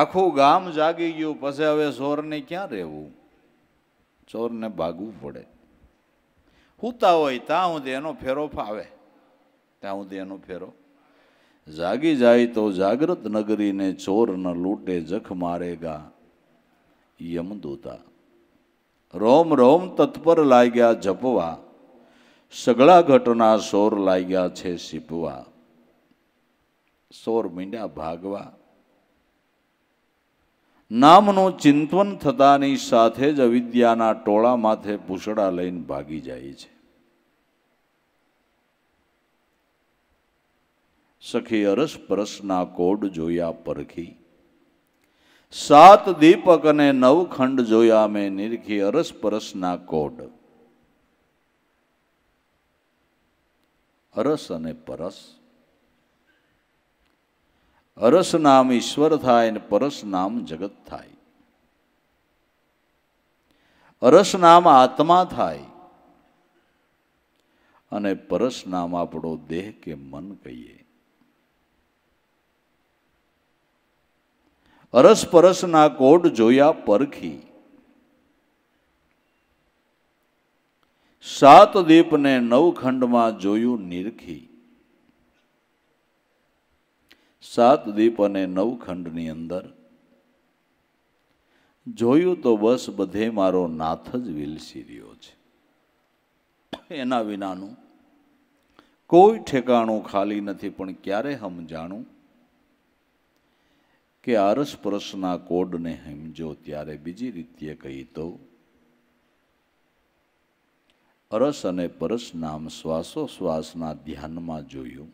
આખું ગામ જાગી ગયું પછી હવે ચોરને ક્યાં રહેવું ચોરને ભાગવું પડે હુતા હોય ત્યાં સુધી એનો ફેરો ફાવે ત્યાં સુધી એનો ફેરો જાગી જાય તો જાગૃત નગરીને ચોરન લૂંટે જખ મારે મારેગા યમદૂતા રોમ રોમ તત્પર લાગ્યા જપવા સગળા ઘટના સોર લાગ્યા છે સીપવા સોર મીંડ્યા ભાગવા નામનું ચિંતવન થતાની સાથે જ અવિદ્યાના ટોળા માથે પૂછડા લઈને ભાગી જાય છે સખી અરસ પરસના કોડ જોયા પરખી સાત દીપક અને નવ જોયા મેં નિરખી અરસ પરસના કોડ અરસ અને પરસ અરસ નામ ઈશ્વર થાય અને પરસ નામ જગત થાય અરસ નામ આત્મા થાય અને પરસ નામ આપણો દેહ કે મન કહીએ અરસ પરસના કોડ જોયા પરખી સાત દીપને નવ ખંડમાં જોયું નિરખી સાત દીપ અને નવ ખંડની અંદર જોયું તો બસ બધે મારો નાથ જ વિલસી રહ્યો છે એના વિનાનું કોઈ ઠેકાણું ખાલી નથી પણ ક્યારે સમજાણું કે આરસ પરસના કોડને સમજો ત્યારે બીજી રીતે કહી તો અરસ અને પરસ નામ શ્વાસોશ્વાસના ધ્યાનમાં જોયું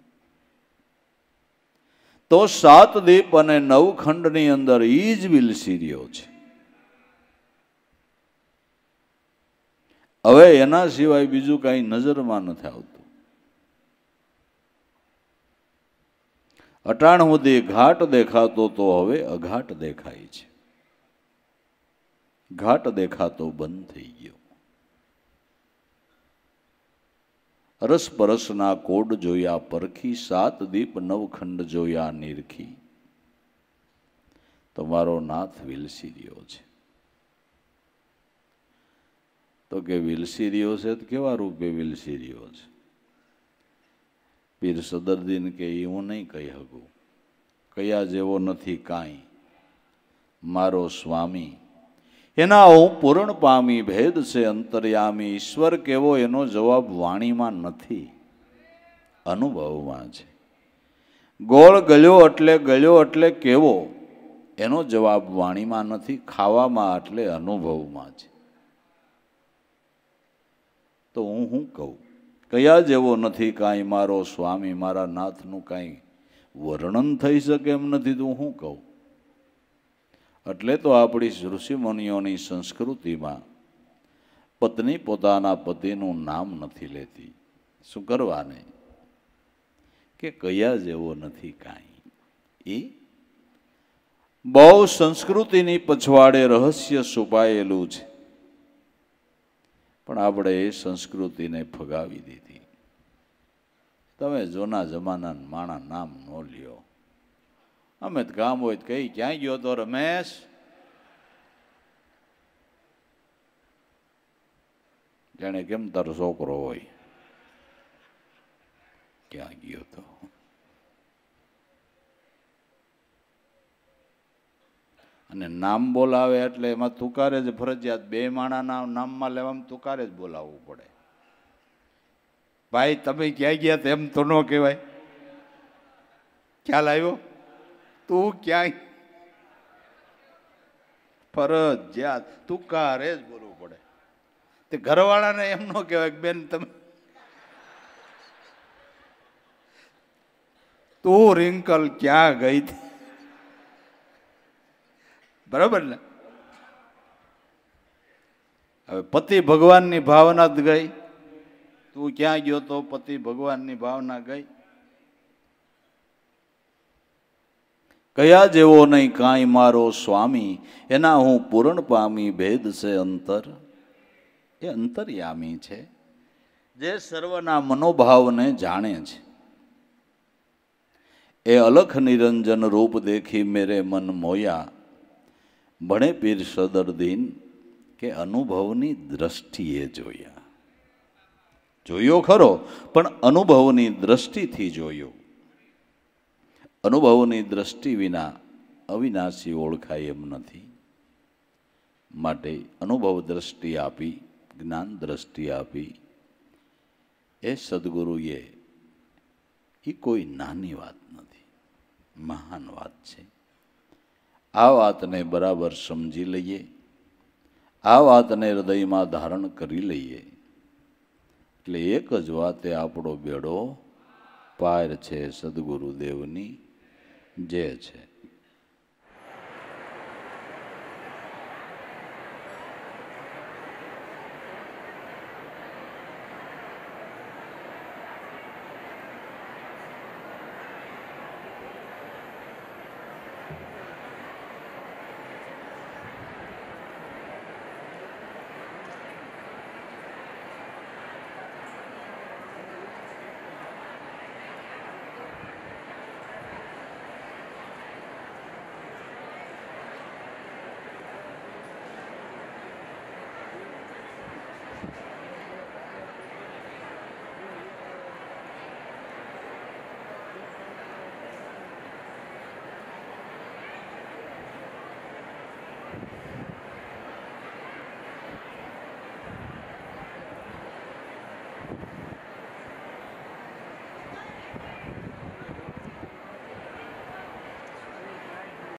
તો સાત દીપ અને નવ ખંડની અંદર એ જ વિલસી છે હવે એના સિવાય બીજું કાંઈ નજરમાં નથી આવતું અટાણ સુધી ઘાટ દેખાતો તો હવે અઘાટ દેખાય છે ઘાટ દેખાતો બંધ થઈ ગયો રસપરસના કોડ જોયા પરખી સાત દીપ નવખંડ જોયા નિરખી તમારો નાથ વિલસી રહ્યો છે તો કે વિલસી રહ્યો છે તો કેવા રૂપે વિલસી રહ્યો છે પીર સદરદીન કે એ હું નહીં કહી શકું કયા જેવો નથી કાંઈ મારો સ્વામી એના પૂર્ણ પામી ભેદ છે અંતર્યામી ઈશ્વર કેવો એનો જવાબ વાણીમાં નથી અનુભવમાં છે ગોળ ગળ્યો એટલે ગળ્યો એટલે કેવો એનો જવાબ વાણીમાં નથી ખાવામાં એટલે અનુભવમાં છે તો હું શું કહું કયા જેવો નથી કાંઈ મારો સ્વામી મારા નાથનું કાંઈ વર્ણન થઈ શકે એમ નથી તો હું કહું એટલે તો આપણી ઋષિમુનિઓની સંસ્કૃતિમાં પત્ની પોતાના પતિનું નામ નથી લેતી શું કરવાને કે કયા જેવો નથી કાંઈ એ બહુ સંસ્કૃતિની પછવાડે રહસ્ય છુપાયેલું છે પણ આપણે એ સંસ્કૃતિને ફગાવી દીધી તમે જૂના જમાના માણા નામ નો લ્યો અમે તો ગામ હોય તો કહી ક્યાં ગયો તો રમેશ જાણે કેમ તારો છોકરો હોય ક્યાં ગયો તો અને નામ બોલાવે એટલે એમાં તુકારે જ ફરજિયાત બે માણાના નામમાં લેવામાં તુકારે જ બોલાવવું પડે ભાઈ તમે ક્યાં ગયા તેમ તો ન કહેવાય ખ્યાલ આવ્યો તું ક્યાંય ફરજિયાત તું કારે જ બોલવું પડે તે ઘરવાળાને એમ ન કહેવાય કે બેન તમે તું રિંકલ ક્યાં ગઈ હતી બરાબર ને હવે પતિ ભગવાનની ભાવના જ ગઈ તું ક્યાં ગયો તો પતિ ભગવાનની ભાવના ગઈ કયા જેવો નહીં કાંઈ મારો સ્વામી એના હું પૂરણ પામી ભેદ છે અંતર એ અંતર્યામી છે જે સર્વના મનોભાવને જાણે છે એ અલખ નિરંજન રૂપ દેખી મેરે મન મોયા ભણે પીર સદર દિન કે અનુભવની દ્રષ્ટિએ જોયા જોયો ખરો પણ અનુભવની દ્રષ્ટિથી જોયો અનુભવોની દ્રષ્ટિ વિના અવિનાશી ઓળખાય એમ નથી માટે અનુભવ દ્રષ્ટિ આપી જ્ઞાન દ્રષ્ટિ આપી એ સદગુરુએ એ કોઈ નાની વાત નથી મહાન વાત છે આ વાતને બરાબર સમજી લઈએ આ વાતને હૃદયમાં ધારણ કરી લઈએ એટલે એક જ વાતે આપણો બેડો પાર છે સદગુરુદેવની જે છે